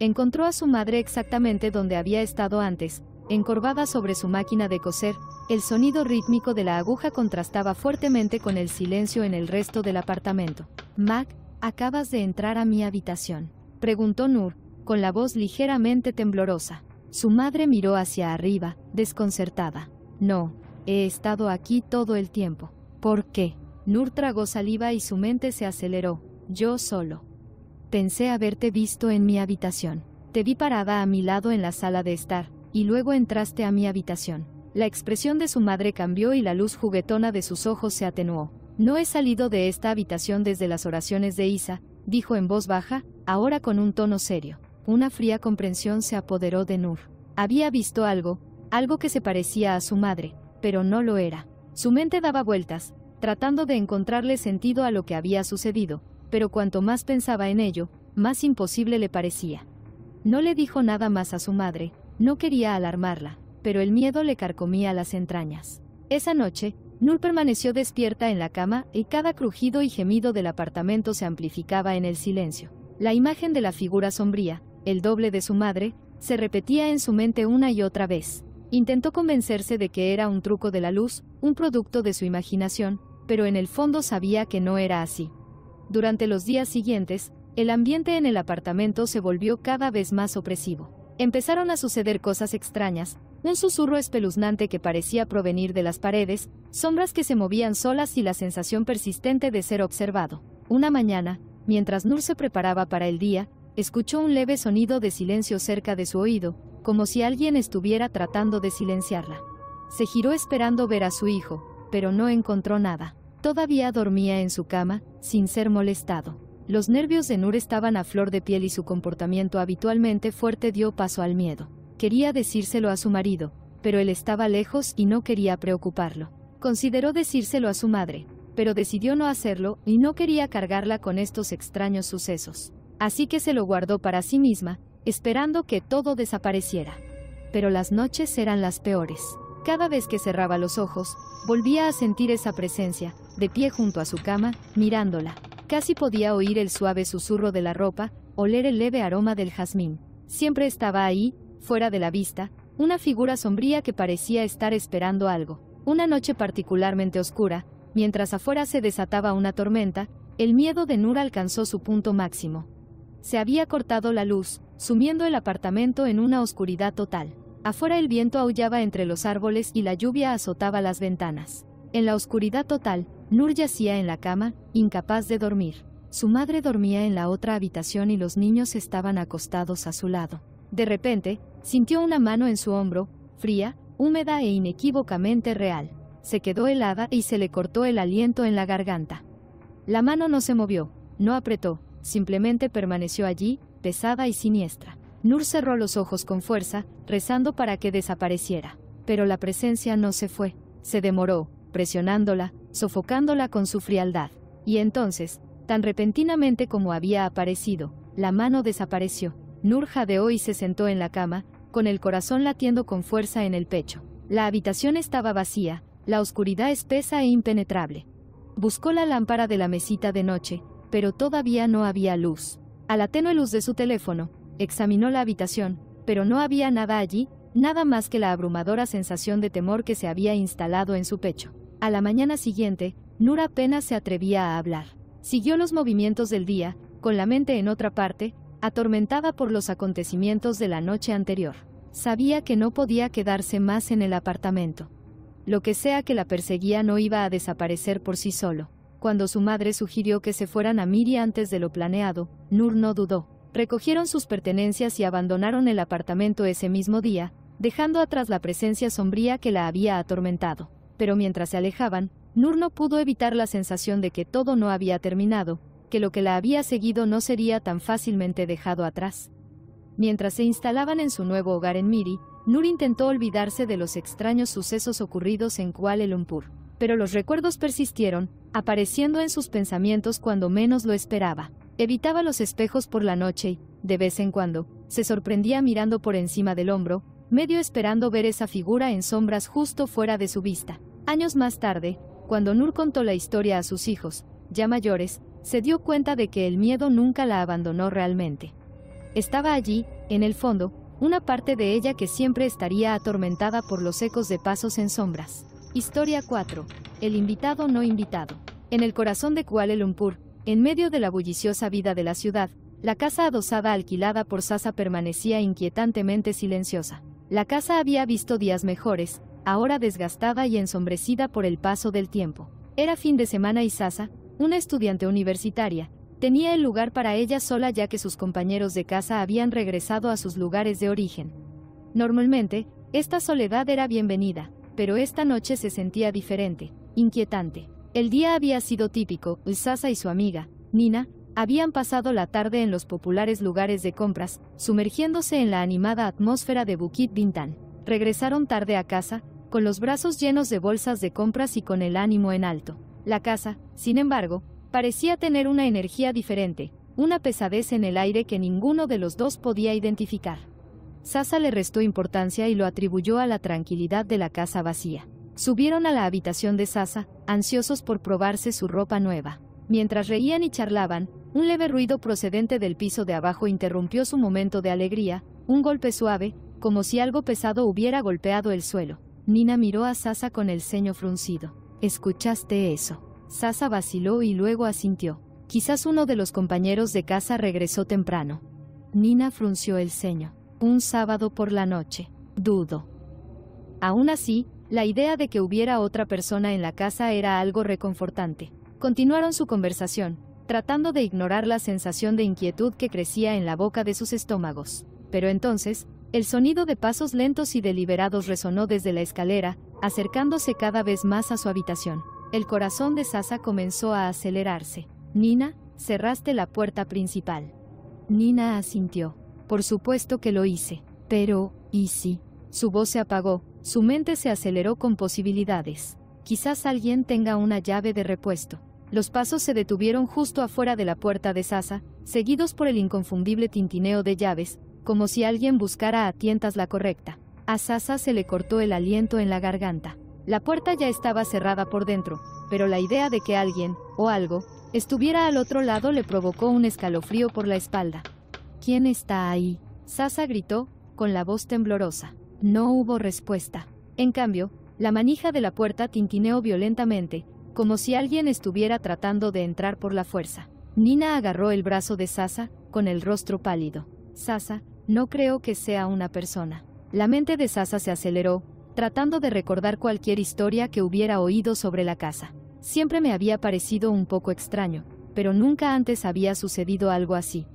Encontró a su madre exactamente donde había estado antes, encorvada sobre su máquina de coser, el sonido rítmico de la aguja contrastaba fuertemente con el silencio en el resto del apartamento. Mac, acabas de entrar a mi habitación, preguntó Nur, con la voz ligeramente temblorosa. Su madre miró hacia arriba, desconcertada. No, he estado aquí todo el tiempo. ¿Por qué? Nur tragó saliva y su mente se aceleró. Yo solo. Pensé haberte visto en mi habitación. Te vi parada a mi lado en la sala de estar, y luego entraste a mi habitación. La expresión de su madre cambió y la luz juguetona de sus ojos se atenuó. No he salido de esta habitación desde las oraciones de Isa, dijo en voz baja, ahora con un tono serio una fría comprensión se apoderó de Nur. Había visto algo, algo que se parecía a su madre, pero no lo era. Su mente daba vueltas, tratando de encontrarle sentido a lo que había sucedido, pero cuanto más pensaba en ello, más imposible le parecía. No le dijo nada más a su madre, no quería alarmarla, pero el miedo le carcomía las entrañas. Esa noche, Nur permaneció despierta en la cama y cada crujido y gemido del apartamento se amplificaba en el silencio. La imagen de la figura sombría, el doble de su madre, se repetía en su mente una y otra vez. Intentó convencerse de que era un truco de la luz, un producto de su imaginación, pero en el fondo sabía que no era así. Durante los días siguientes, el ambiente en el apartamento se volvió cada vez más opresivo. Empezaron a suceder cosas extrañas, un susurro espeluznante que parecía provenir de las paredes, sombras que se movían solas y la sensación persistente de ser observado. Una mañana, mientras Nur se preparaba para el día, Escuchó un leve sonido de silencio cerca de su oído, como si alguien estuviera tratando de silenciarla. Se giró esperando ver a su hijo, pero no encontró nada. Todavía dormía en su cama, sin ser molestado. Los nervios de Nur estaban a flor de piel y su comportamiento habitualmente fuerte dio paso al miedo. Quería decírselo a su marido, pero él estaba lejos y no quería preocuparlo. Consideró decírselo a su madre, pero decidió no hacerlo y no quería cargarla con estos extraños sucesos. Así que se lo guardó para sí misma, esperando que todo desapareciera. Pero las noches eran las peores. Cada vez que cerraba los ojos, volvía a sentir esa presencia, de pie junto a su cama, mirándola. Casi podía oír el suave susurro de la ropa, oler el leve aroma del jazmín. Siempre estaba ahí, fuera de la vista, una figura sombría que parecía estar esperando algo. Una noche particularmente oscura, mientras afuera se desataba una tormenta, el miedo de Nura alcanzó su punto máximo. Se había cortado la luz, sumiendo el apartamento en una oscuridad total. Afuera el viento aullaba entre los árboles y la lluvia azotaba las ventanas. En la oscuridad total, Nur yacía en la cama, incapaz de dormir. Su madre dormía en la otra habitación y los niños estaban acostados a su lado. De repente, sintió una mano en su hombro, fría, húmeda e inequívocamente real. Se quedó helada y se le cortó el aliento en la garganta. La mano no se movió, no apretó, simplemente permaneció allí, pesada y siniestra. Nur cerró los ojos con fuerza, rezando para que desapareciera. Pero la presencia no se fue, se demoró, presionándola, sofocándola con su frialdad. Y entonces, tan repentinamente como había aparecido, la mano desapareció. Nur jadeó y se sentó en la cama, con el corazón latiendo con fuerza en el pecho. La habitación estaba vacía, la oscuridad espesa e impenetrable. Buscó la lámpara de la mesita de noche, pero todavía no había luz. A la tenue luz de su teléfono, examinó la habitación, pero no había nada allí, nada más que la abrumadora sensación de temor que se había instalado en su pecho. A la mañana siguiente, Nura apenas se atrevía a hablar. Siguió los movimientos del día, con la mente en otra parte, atormentada por los acontecimientos de la noche anterior. Sabía que no podía quedarse más en el apartamento. Lo que sea que la perseguía no iba a desaparecer por sí solo. Cuando su madre sugirió que se fueran a Miri antes de lo planeado, Nur no dudó. Recogieron sus pertenencias y abandonaron el apartamento ese mismo día, dejando atrás la presencia sombría que la había atormentado. Pero mientras se alejaban, Nur no pudo evitar la sensación de que todo no había terminado, que lo que la había seguido no sería tan fácilmente dejado atrás. Mientras se instalaban en su nuevo hogar en Miri, Nur intentó olvidarse de los extraños sucesos ocurridos en Kuala Lumpur pero los recuerdos persistieron, apareciendo en sus pensamientos cuando menos lo esperaba. Evitaba los espejos por la noche y, de vez en cuando, se sorprendía mirando por encima del hombro, medio esperando ver esa figura en sombras justo fuera de su vista. Años más tarde, cuando Nur contó la historia a sus hijos, ya mayores, se dio cuenta de que el miedo nunca la abandonó realmente. Estaba allí, en el fondo, una parte de ella que siempre estaría atormentada por los ecos de pasos en sombras. Historia 4. El invitado no invitado. En el corazón de Kuala Lumpur, en medio de la bulliciosa vida de la ciudad, la casa adosada alquilada por Sasa permanecía inquietantemente silenciosa. La casa había visto días mejores, ahora desgastada y ensombrecida por el paso del tiempo. Era fin de semana y Sasa, una estudiante universitaria, tenía el lugar para ella sola ya que sus compañeros de casa habían regresado a sus lugares de origen. Normalmente, esta soledad era bienvenida, pero esta noche se sentía diferente, inquietante. El día había sido típico, Sasa y su amiga, Nina, habían pasado la tarde en los populares lugares de compras, sumergiéndose en la animada atmósfera de Bukit Bintan. Regresaron tarde a casa, con los brazos llenos de bolsas de compras y con el ánimo en alto. La casa, sin embargo, parecía tener una energía diferente, una pesadez en el aire que ninguno de los dos podía identificar. Sasa le restó importancia y lo atribuyó a la tranquilidad de la casa vacía. Subieron a la habitación de Sasa, ansiosos por probarse su ropa nueva. Mientras reían y charlaban, un leve ruido procedente del piso de abajo interrumpió su momento de alegría, un golpe suave, como si algo pesado hubiera golpeado el suelo. Nina miró a Sasa con el ceño fruncido. ¿Escuchaste eso? Sasa vaciló y luego asintió. Quizás uno de los compañeros de casa regresó temprano. Nina frunció el ceño un sábado por la noche. Dudo. Aún así, la idea de que hubiera otra persona en la casa era algo reconfortante. Continuaron su conversación, tratando de ignorar la sensación de inquietud que crecía en la boca de sus estómagos. Pero entonces, el sonido de pasos lentos y deliberados resonó desde la escalera, acercándose cada vez más a su habitación. El corazón de Sasa comenzó a acelerarse. Nina, cerraste la puerta principal. Nina asintió. Por supuesto que lo hice. Pero, ¿y si? Su voz se apagó, su mente se aceleró con posibilidades. Quizás alguien tenga una llave de repuesto. Los pasos se detuvieron justo afuera de la puerta de Sasa, seguidos por el inconfundible tintineo de llaves, como si alguien buscara a tientas la correcta. A Sasa se le cortó el aliento en la garganta. La puerta ya estaba cerrada por dentro, pero la idea de que alguien, o algo, estuviera al otro lado le provocó un escalofrío por la espalda. ¿Quién está ahí? Sasa gritó, con la voz temblorosa. No hubo respuesta. En cambio, la manija de la puerta tintineó violentamente, como si alguien estuviera tratando de entrar por la fuerza. Nina agarró el brazo de Sasa, con el rostro pálido. Sasa, no creo que sea una persona. La mente de Sasa se aceleró, tratando de recordar cualquier historia que hubiera oído sobre la casa. Siempre me había parecido un poco extraño, pero nunca antes había sucedido algo así.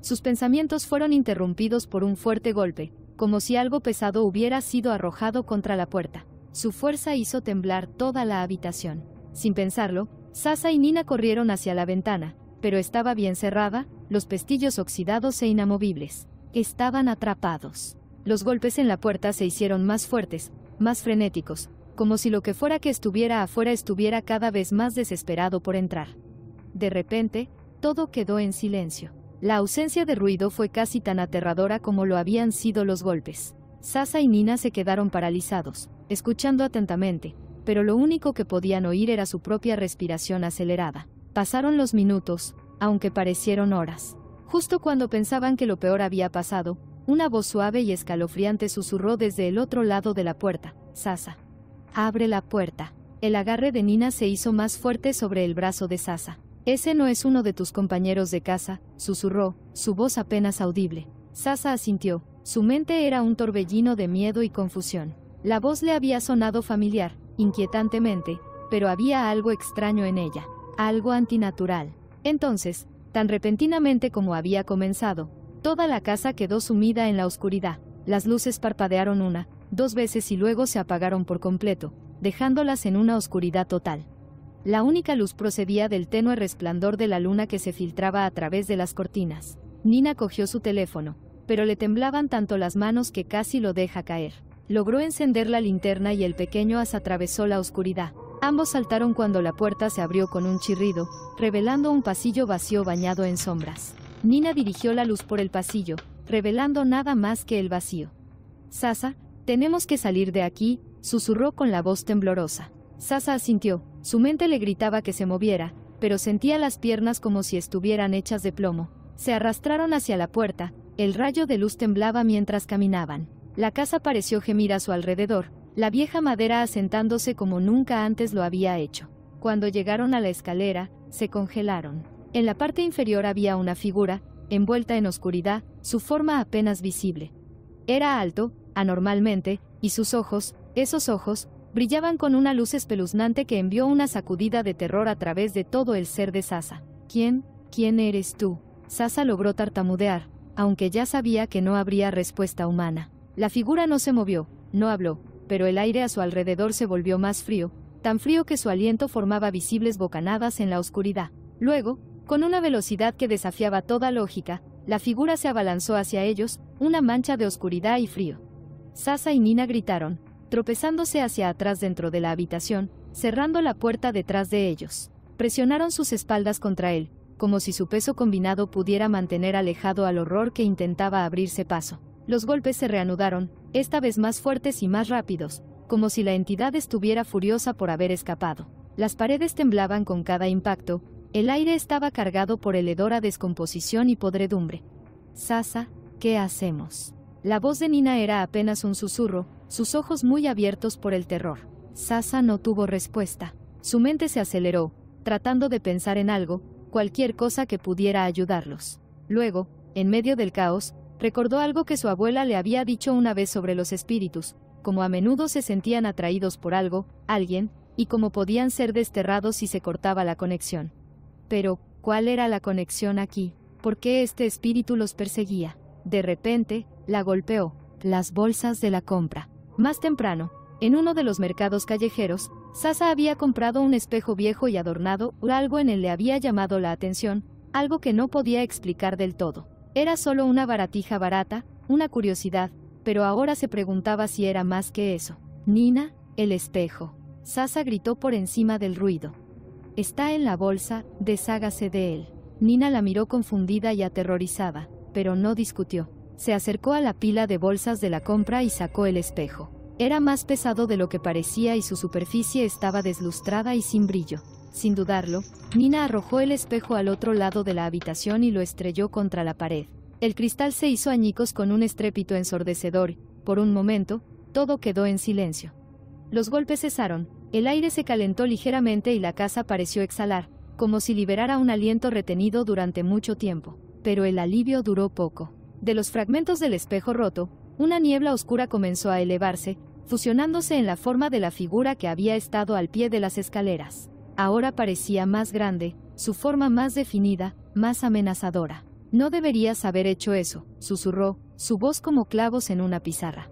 Sus pensamientos fueron interrumpidos por un fuerte golpe, como si algo pesado hubiera sido arrojado contra la puerta. Su fuerza hizo temblar toda la habitación. Sin pensarlo, Sasa y Nina corrieron hacia la ventana, pero estaba bien cerrada, los pestillos oxidados e inamovibles. Estaban atrapados. Los golpes en la puerta se hicieron más fuertes, más frenéticos, como si lo que fuera que estuviera afuera estuviera cada vez más desesperado por entrar. De repente, todo quedó en silencio. La ausencia de ruido fue casi tan aterradora como lo habían sido los golpes. Sasa y Nina se quedaron paralizados, escuchando atentamente, pero lo único que podían oír era su propia respiración acelerada. Pasaron los minutos, aunque parecieron horas. Justo cuando pensaban que lo peor había pasado, una voz suave y escalofriante susurró desde el otro lado de la puerta, Sasa. Abre la puerta. El agarre de Nina se hizo más fuerte sobre el brazo de Sasa. Ese no es uno de tus compañeros de casa, susurró, su voz apenas audible. Sasa asintió. Su mente era un torbellino de miedo y confusión. La voz le había sonado familiar, inquietantemente, pero había algo extraño en ella, algo antinatural. Entonces, tan repentinamente como había comenzado, toda la casa quedó sumida en la oscuridad. Las luces parpadearon una, dos veces y luego se apagaron por completo, dejándolas en una oscuridad total. La única luz procedía del tenue resplandor de la luna que se filtraba a través de las cortinas. Nina cogió su teléfono, pero le temblaban tanto las manos que casi lo deja caer. Logró encender la linterna y el pequeño as atravesó la oscuridad. Ambos saltaron cuando la puerta se abrió con un chirrido, revelando un pasillo vacío bañado en sombras. Nina dirigió la luz por el pasillo, revelando nada más que el vacío. Sasa, tenemos que salir de aquí, susurró con la voz temblorosa. Sasa asintió, su mente le gritaba que se moviera, pero sentía las piernas como si estuvieran hechas de plomo. Se arrastraron hacia la puerta, el rayo de luz temblaba mientras caminaban. La casa pareció gemir a su alrededor, la vieja madera asentándose como nunca antes lo había hecho. Cuando llegaron a la escalera, se congelaron. En la parte inferior había una figura, envuelta en oscuridad, su forma apenas visible. Era alto, anormalmente, y sus ojos, esos ojos, brillaban con una luz espeluznante que envió una sacudida de terror a través de todo el ser de Sasa. ¿Quién? ¿Quién eres tú? Sasa logró tartamudear, aunque ya sabía que no habría respuesta humana. La figura no se movió, no habló, pero el aire a su alrededor se volvió más frío, tan frío que su aliento formaba visibles bocanadas en la oscuridad. Luego, con una velocidad que desafiaba toda lógica, la figura se abalanzó hacia ellos, una mancha de oscuridad y frío. Sasa y Nina gritaron, tropezándose hacia atrás dentro de la habitación, cerrando la puerta detrás de ellos. Presionaron sus espaldas contra él, como si su peso combinado pudiera mantener alejado al horror que intentaba abrirse paso. Los golpes se reanudaron, esta vez más fuertes y más rápidos, como si la entidad estuviera furiosa por haber escapado. Las paredes temblaban con cada impacto, el aire estaba cargado por heledora descomposición y podredumbre. Sasa, ¿qué hacemos? La voz de Nina era apenas un susurro, sus ojos muy abiertos por el terror. Sasa no tuvo respuesta. Su mente se aceleró, tratando de pensar en algo, cualquier cosa que pudiera ayudarlos. Luego, en medio del caos, recordó algo que su abuela le había dicho una vez sobre los espíritus, como a menudo se sentían atraídos por algo, alguien, y cómo podían ser desterrados si se cortaba la conexión. Pero, ¿cuál era la conexión aquí? ¿Por qué este espíritu los perseguía? De repente, la golpeó, las bolsas de la compra. Más temprano, en uno de los mercados callejeros, Sasa había comprado un espejo viejo y adornado, algo en él le había llamado la atención, algo que no podía explicar del todo. Era solo una baratija barata, una curiosidad, pero ahora se preguntaba si era más que eso. Nina, el espejo. Sasa gritó por encima del ruido. Está en la bolsa, deshágase de él. Nina la miró confundida y aterrorizada, pero no discutió se acercó a la pila de bolsas de la compra y sacó el espejo. Era más pesado de lo que parecía y su superficie estaba deslustrada y sin brillo. Sin dudarlo, Nina arrojó el espejo al otro lado de la habitación y lo estrelló contra la pared. El cristal se hizo añicos con un estrépito ensordecedor. Por un momento, todo quedó en silencio. Los golpes cesaron, el aire se calentó ligeramente y la casa pareció exhalar, como si liberara un aliento retenido durante mucho tiempo. Pero el alivio duró poco. De los fragmentos del espejo roto, una niebla oscura comenzó a elevarse, fusionándose en la forma de la figura que había estado al pie de las escaleras. Ahora parecía más grande, su forma más definida, más amenazadora. No deberías haber hecho eso, susurró, su voz como clavos en una pizarra.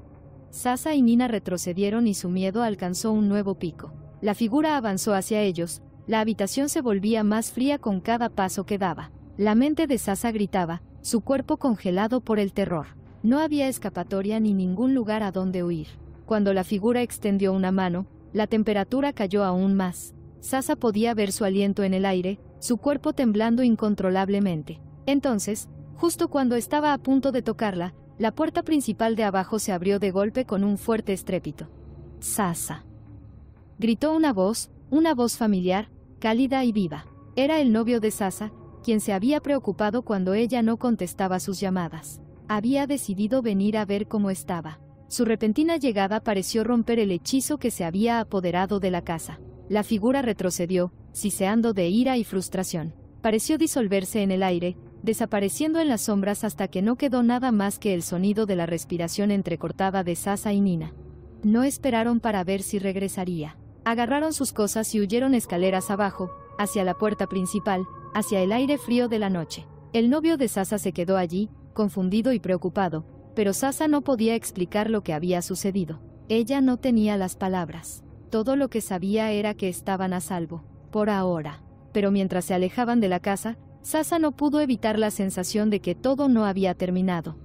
Sasa y Nina retrocedieron y su miedo alcanzó un nuevo pico. La figura avanzó hacia ellos, la habitación se volvía más fría con cada paso que daba. La mente de Sasa gritaba, su cuerpo congelado por el terror. No había escapatoria ni ningún lugar a donde huir. Cuando la figura extendió una mano, la temperatura cayó aún más. Sasa podía ver su aliento en el aire, su cuerpo temblando incontrolablemente. Entonces, justo cuando estaba a punto de tocarla, la puerta principal de abajo se abrió de golpe con un fuerte estrépito. Sasa. Gritó una voz, una voz familiar, cálida y viva. Era el novio de Sasa, quien se había preocupado cuando ella no contestaba sus llamadas. Había decidido venir a ver cómo estaba. Su repentina llegada pareció romper el hechizo que se había apoderado de la casa. La figura retrocedió, siseando de ira y frustración. Pareció disolverse en el aire, desapareciendo en las sombras hasta que no quedó nada más que el sonido de la respiración entrecortada de Sasa y Nina. No esperaron para ver si regresaría. Agarraron sus cosas y huyeron escaleras abajo, hacia la puerta principal, hacia el aire frío de la noche. El novio de Sasa se quedó allí, confundido y preocupado, pero Sasa no podía explicar lo que había sucedido. Ella no tenía las palabras. Todo lo que sabía era que estaban a salvo, por ahora. Pero mientras se alejaban de la casa, Sasa no pudo evitar la sensación de que todo no había terminado.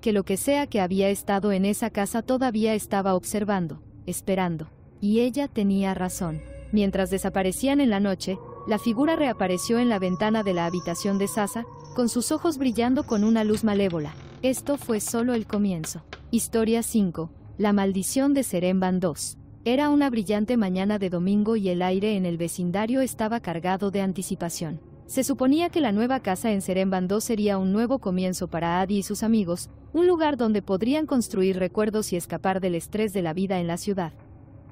Que lo que sea que había estado en esa casa todavía estaba observando, esperando. Y ella tenía razón. Mientras desaparecían en la noche, la figura reapareció en la ventana de la habitación de Sasa, con sus ojos brillando con una luz malévola. Esto fue solo el comienzo. Historia 5. La maldición de Seremban 2. Era una brillante mañana de domingo y el aire en el vecindario estaba cargado de anticipación. Se suponía que la nueva casa en Seremban 2 sería un nuevo comienzo para Adi y sus amigos, un lugar donde podrían construir recuerdos y escapar del estrés de la vida en la ciudad.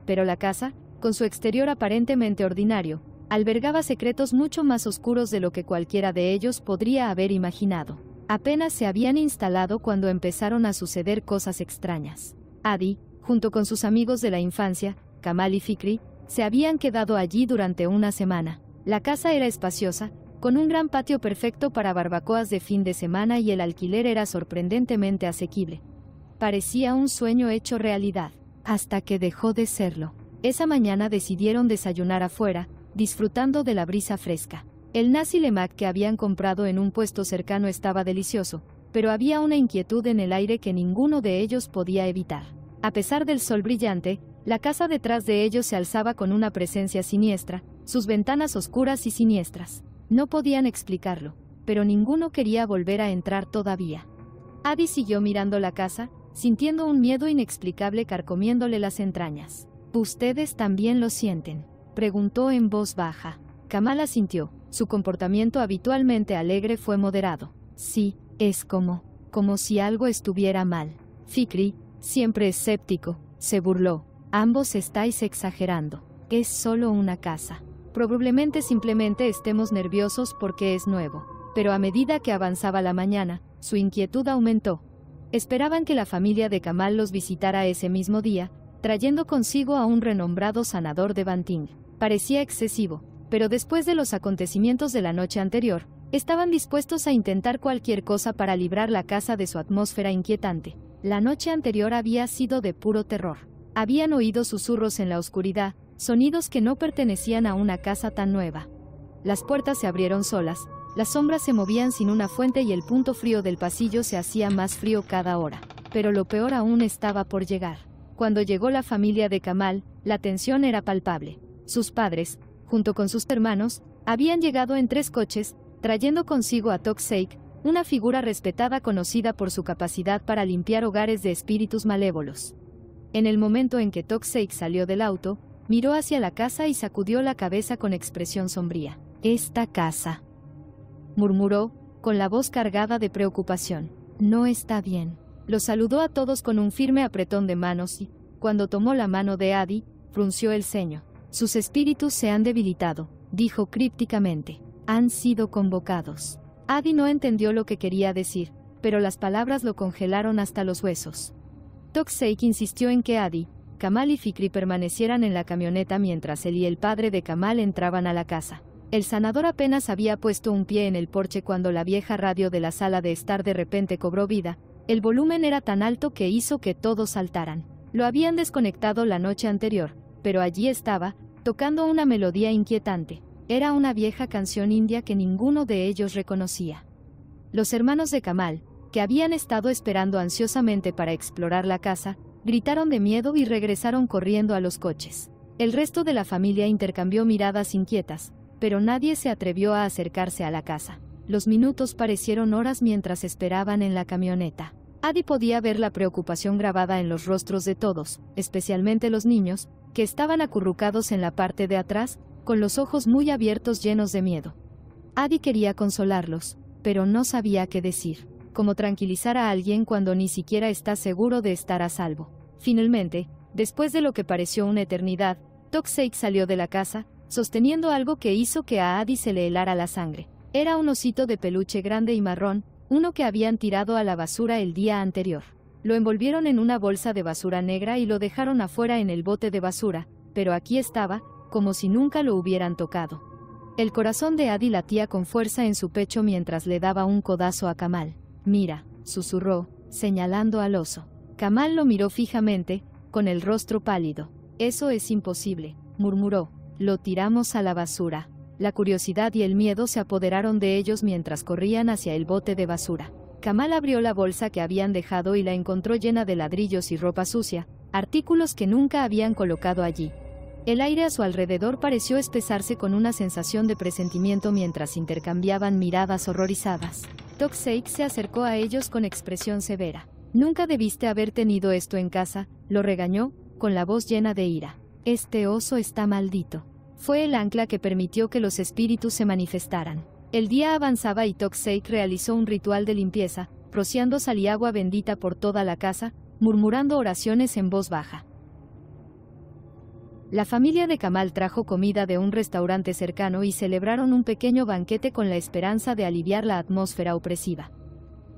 Pero la casa, con su exterior aparentemente ordinario, albergaba secretos mucho más oscuros de lo que cualquiera de ellos podría haber imaginado. Apenas se habían instalado cuando empezaron a suceder cosas extrañas. Adi, junto con sus amigos de la infancia, Kamal y Fikri, se habían quedado allí durante una semana. La casa era espaciosa, con un gran patio perfecto para barbacoas de fin de semana y el alquiler era sorprendentemente asequible. Parecía un sueño hecho realidad, hasta que dejó de serlo. Esa mañana decidieron desayunar afuera, disfrutando de la brisa fresca. El nazi lemak que habían comprado en un puesto cercano estaba delicioso, pero había una inquietud en el aire que ninguno de ellos podía evitar. A pesar del sol brillante, la casa detrás de ellos se alzaba con una presencia siniestra, sus ventanas oscuras y siniestras. No podían explicarlo, pero ninguno quería volver a entrar todavía. Adi siguió mirando la casa, sintiendo un miedo inexplicable carcomiéndole las entrañas. Ustedes también lo sienten. Preguntó en voz baja. Kamala sintió, Su comportamiento habitualmente alegre fue moderado. Sí, es como, como si algo estuviera mal. Fikri, siempre escéptico, se burló. Ambos estáis exagerando. Es solo una casa. Probablemente simplemente estemos nerviosos porque es nuevo. Pero a medida que avanzaba la mañana, su inquietud aumentó. Esperaban que la familia de Kamal los visitara ese mismo día, trayendo consigo a un renombrado sanador de Banting. Parecía excesivo, pero después de los acontecimientos de la noche anterior, estaban dispuestos a intentar cualquier cosa para librar la casa de su atmósfera inquietante. La noche anterior había sido de puro terror. Habían oído susurros en la oscuridad, sonidos que no pertenecían a una casa tan nueva. Las puertas se abrieron solas, las sombras se movían sin una fuente y el punto frío del pasillo se hacía más frío cada hora. Pero lo peor aún estaba por llegar. Cuando llegó la familia de Kamal, la tensión era palpable. Sus padres, junto con sus hermanos, habían llegado en tres coches, trayendo consigo a Seik, una figura respetada conocida por su capacidad para limpiar hogares de espíritus malévolos. En el momento en que Seik salió del auto, miró hacia la casa y sacudió la cabeza con expresión sombría. Esta casa. murmuró, con la voz cargada de preocupación. No está bien. Lo saludó a todos con un firme apretón de manos y, cuando tomó la mano de Adi, frunció el ceño. Sus espíritus se han debilitado, dijo crípticamente. Han sido convocados. Adi no entendió lo que quería decir, pero las palabras lo congelaron hasta los huesos. Toxic insistió en que Adi, Kamal y Fikri permanecieran en la camioneta mientras él y el padre de Kamal entraban a la casa. El sanador apenas había puesto un pie en el porche cuando la vieja radio de la sala de estar de repente cobró vida, el volumen era tan alto que hizo que todos saltaran. Lo habían desconectado la noche anterior, pero allí estaba, tocando una melodía inquietante. Era una vieja canción india que ninguno de ellos reconocía. Los hermanos de Kamal, que habían estado esperando ansiosamente para explorar la casa, gritaron de miedo y regresaron corriendo a los coches. El resto de la familia intercambió miradas inquietas, pero nadie se atrevió a acercarse a la casa. Los minutos parecieron horas mientras esperaban en la camioneta. Adi podía ver la preocupación grabada en los rostros de todos, especialmente los niños, que estaban acurrucados en la parte de atrás, con los ojos muy abiertos llenos de miedo. Adi quería consolarlos, pero no sabía qué decir, como tranquilizar a alguien cuando ni siquiera está seguro de estar a salvo. Finalmente, después de lo que pareció una eternidad, toxic salió de la casa, sosteniendo algo que hizo que a Adi se le helara la sangre. Era un osito de peluche grande y marrón, uno que habían tirado a la basura el día anterior. Lo envolvieron en una bolsa de basura negra y lo dejaron afuera en el bote de basura, pero aquí estaba, como si nunca lo hubieran tocado. El corazón de Adi latía con fuerza en su pecho mientras le daba un codazo a Kamal. Mira, susurró, señalando al oso. Kamal lo miró fijamente, con el rostro pálido. Eso es imposible, murmuró. Lo tiramos a la basura. La curiosidad y el miedo se apoderaron de ellos mientras corrían hacia el bote de basura. Kamal abrió la bolsa que habían dejado y la encontró llena de ladrillos y ropa sucia, artículos que nunca habían colocado allí. El aire a su alrededor pareció espesarse con una sensación de presentimiento mientras intercambiaban miradas horrorizadas. Toxeik se acercó a ellos con expresión severa. Nunca debiste haber tenido esto en casa, lo regañó, con la voz llena de ira. Este oso está maldito fue el ancla que permitió que los espíritus se manifestaran. El día avanzaba y Toxeik realizó un ritual de limpieza, rociando sal y agua bendita por toda la casa, murmurando oraciones en voz baja. La familia de Kamal trajo comida de un restaurante cercano y celebraron un pequeño banquete con la esperanza de aliviar la atmósfera opresiva.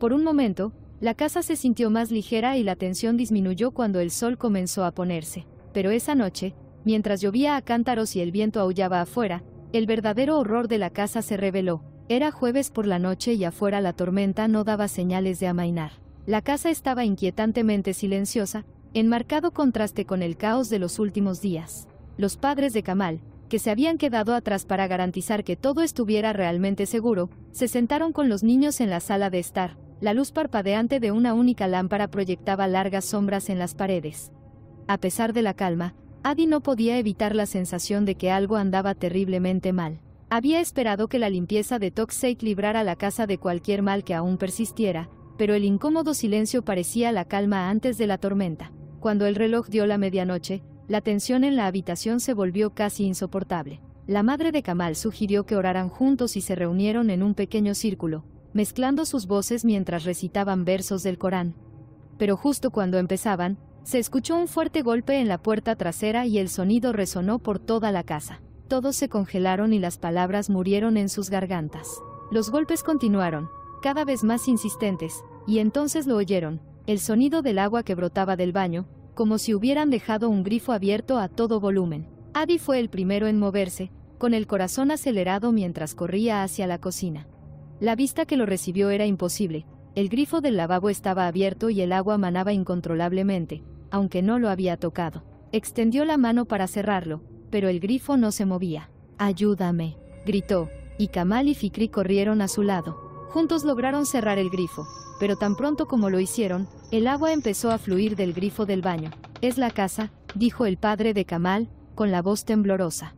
Por un momento, la casa se sintió más ligera y la tensión disminuyó cuando el sol comenzó a ponerse, pero esa noche, Mientras llovía a cántaros y el viento aullaba afuera, el verdadero horror de la casa se reveló. Era jueves por la noche y afuera la tormenta no daba señales de amainar. La casa estaba inquietantemente silenciosa, en marcado contraste con el caos de los últimos días. Los padres de Kamal, que se habían quedado atrás para garantizar que todo estuviera realmente seguro, se sentaron con los niños en la sala de estar. La luz parpadeante de una única lámpara proyectaba largas sombras en las paredes. A pesar de la calma, Adi no podía evitar la sensación de que algo andaba terriblemente mal. Había esperado que la limpieza de Toxic librara la casa de cualquier mal que aún persistiera, pero el incómodo silencio parecía la calma antes de la tormenta. Cuando el reloj dio la medianoche, la tensión en la habitación se volvió casi insoportable. La madre de Kamal sugirió que oraran juntos y se reunieron en un pequeño círculo, mezclando sus voces mientras recitaban versos del Corán. Pero justo cuando empezaban, se escuchó un fuerte golpe en la puerta trasera y el sonido resonó por toda la casa. Todos se congelaron y las palabras murieron en sus gargantas. Los golpes continuaron, cada vez más insistentes, y entonces lo oyeron, el sonido del agua que brotaba del baño, como si hubieran dejado un grifo abierto a todo volumen. Adi fue el primero en moverse, con el corazón acelerado mientras corría hacia la cocina. La vista que lo recibió era imposible, el grifo del lavabo estaba abierto y el agua manaba incontrolablemente, aunque no lo había tocado. Extendió la mano para cerrarlo, pero el grifo no se movía. Ayúdame, gritó, y Kamal y Fikri corrieron a su lado. Juntos lograron cerrar el grifo, pero tan pronto como lo hicieron, el agua empezó a fluir del grifo del baño. Es la casa, dijo el padre de Kamal, con la voz temblorosa.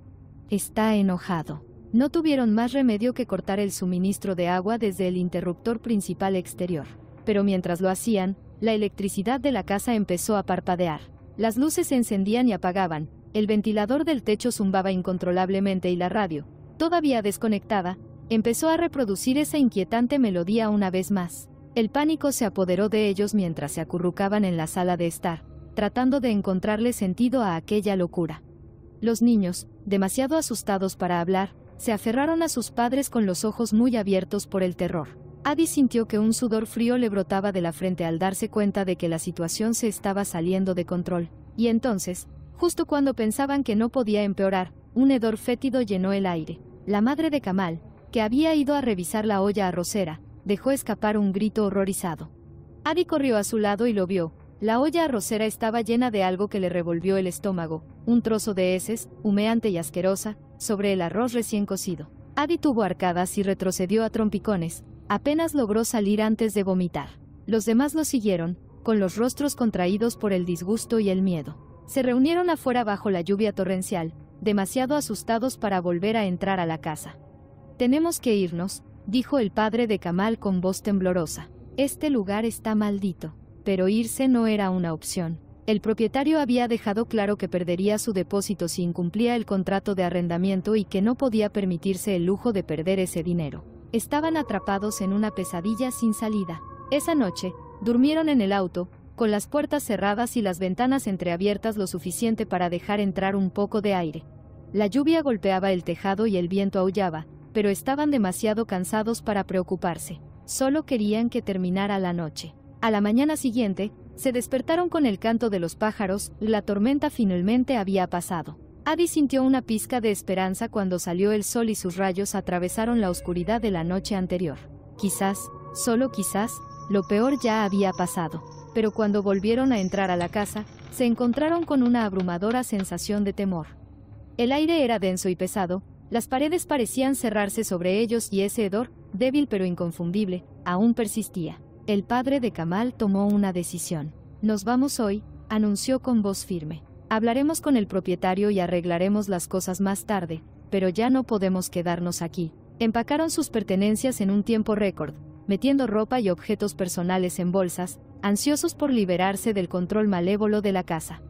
Está enojado. No tuvieron más remedio que cortar el suministro de agua desde el interruptor principal exterior. Pero mientras lo hacían, la electricidad de la casa empezó a parpadear. Las luces se encendían y apagaban, el ventilador del techo zumbaba incontrolablemente y la radio, todavía desconectada, empezó a reproducir esa inquietante melodía una vez más. El pánico se apoderó de ellos mientras se acurrucaban en la sala de estar, tratando de encontrarle sentido a aquella locura. Los niños, demasiado asustados para hablar, se aferraron a sus padres con los ojos muy abiertos por el terror. Adi sintió que un sudor frío le brotaba de la frente al darse cuenta de que la situación se estaba saliendo de control. Y entonces, justo cuando pensaban que no podía empeorar, un hedor fétido llenó el aire. La madre de Kamal, que había ido a revisar la olla arrocera, dejó escapar un grito horrorizado. Adi corrió a su lado y lo vio. La olla arrocera estaba llena de algo que le revolvió el estómago, un trozo de heces, humeante y asquerosa, sobre el arroz recién cocido. Adi tuvo arcadas y retrocedió a trompicones, Apenas logró salir antes de vomitar. Los demás lo siguieron, con los rostros contraídos por el disgusto y el miedo. Se reunieron afuera bajo la lluvia torrencial, demasiado asustados para volver a entrar a la casa. Tenemos que irnos, dijo el padre de Kamal con voz temblorosa. Este lugar está maldito, pero irse no era una opción. El propietario había dejado claro que perdería su depósito si incumplía el contrato de arrendamiento y que no podía permitirse el lujo de perder ese dinero. Estaban atrapados en una pesadilla sin salida. Esa noche, durmieron en el auto, con las puertas cerradas y las ventanas entreabiertas lo suficiente para dejar entrar un poco de aire. La lluvia golpeaba el tejado y el viento aullaba, pero estaban demasiado cansados para preocuparse. Solo querían que terminara la noche. A la mañana siguiente, se despertaron con el canto de los pájaros, la tormenta finalmente había pasado. Adi sintió una pizca de esperanza cuando salió el sol y sus rayos atravesaron la oscuridad de la noche anterior. Quizás, solo quizás, lo peor ya había pasado. Pero cuando volvieron a entrar a la casa, se encontraron con una abrumadora sensación de temor. El aire era denso y pesado, las paredes parecían cerrarse sobre ellos y ese hedor, débil pero inconfundible, aún persistía. El padre de Kamal tomó una decisión. Nos vamos hoy, anunció con voz firme. Hablaremos con el propietario y arreglaremos las cosas más tarde, pero ya no podemos quedarnos aquí. Empacaron sus pertenencias en un tiempo récord, metiendo ropa y objetos personales en bolsas, ansiosos por liberarse del control malévolo de la casa.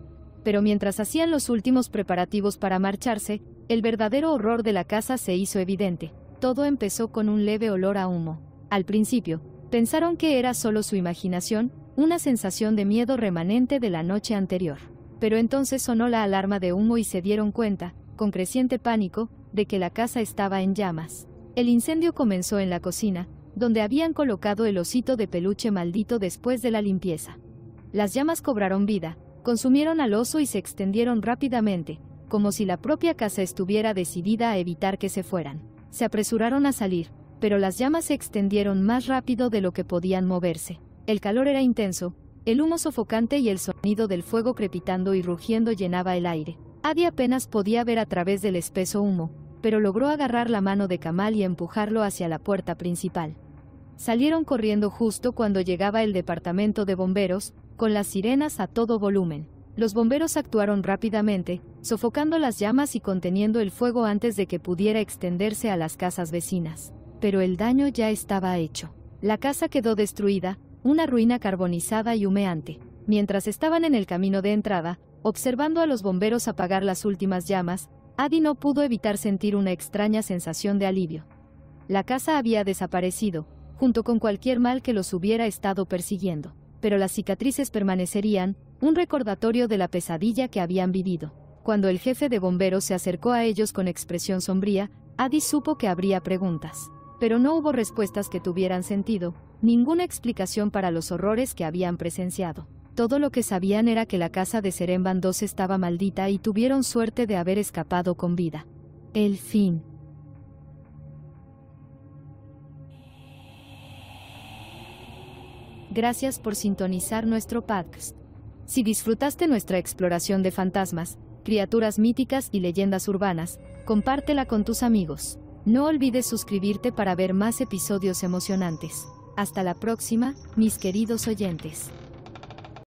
Pero mientras hacían los últimos preparativos para marcharse, el verdadero horror de la casa se hizo evidente. Todo empezó con un leve olor a humo. Al principio, pensaron que era solo su imaginación, una sensación de miedo remanente de la noche anterior pero entonces sonó la alarma de humo y se dieron cuenta, con creciente pánico, de que la casa estaba en llamas. El incendio comenzó en la cocina, donde habían colocado el osito de peluche maldito después de la limpieza. Las llamas cobraron vida, consumieron al oso y se extendieron rápidamente, como si la propia casa estuviera decidida a evitar que se fueran. Se apresuraron a salir, pero las llamas se extendieron más rápido de lo que podían moverse. El calor era intenso, el humo sofocante y el sonido del fuego crepitando y rugiendo llenaba el aire. Adi apenas podía ver a través del espeso humo, pero logró agarrar la mano de Kamal y empujarlo hacia la puerta principal. Salieron corriendo justo cuando llegaba el departamento de bomberos, con las sirenas a todo volumen. Los bomberos actuaron rápidamente, sofocando las llamas y conteniendo el fuego antes de que pudiera extenderse a las casas vecinas. Pero el daño ya estaba hecho. La casa quedó destruida, una ruina carbonizada y humeante. Mientras estaban en el camino de entrada, observando a los bomberos apagar las últimas llamas, Adi no pudo evitar sentir una extraña sensación de alivio. La casa había desaparecido, junto con cualquier mal que los hubiera estado persiguiendo, pero las cicatrices permanecerían, un recordatorio de la pesadilla que habían vivido. Cuando el jefe de bomberos se acercó a ellos con expresión sombría, Adi supo que habría preguntas. Pero no hubo respuestas que tuvieran sentido, Ninguna explicación para los horrores que habían presenciado. Todo lo que sabían era que la casa de Seremban II estaba maldita y tuvieron suerte de haber escapado con vida. El fin. Gracias por sintonizar nuestro podcast. Si disfrutaste nuestra exploración de fantasmas, criaturas míticas y leyendas urbanas, compártela con tus amigos. No olvides suscribirte para ver más episodios emocionantes. Hasta la próxima, mis queridos oyentes.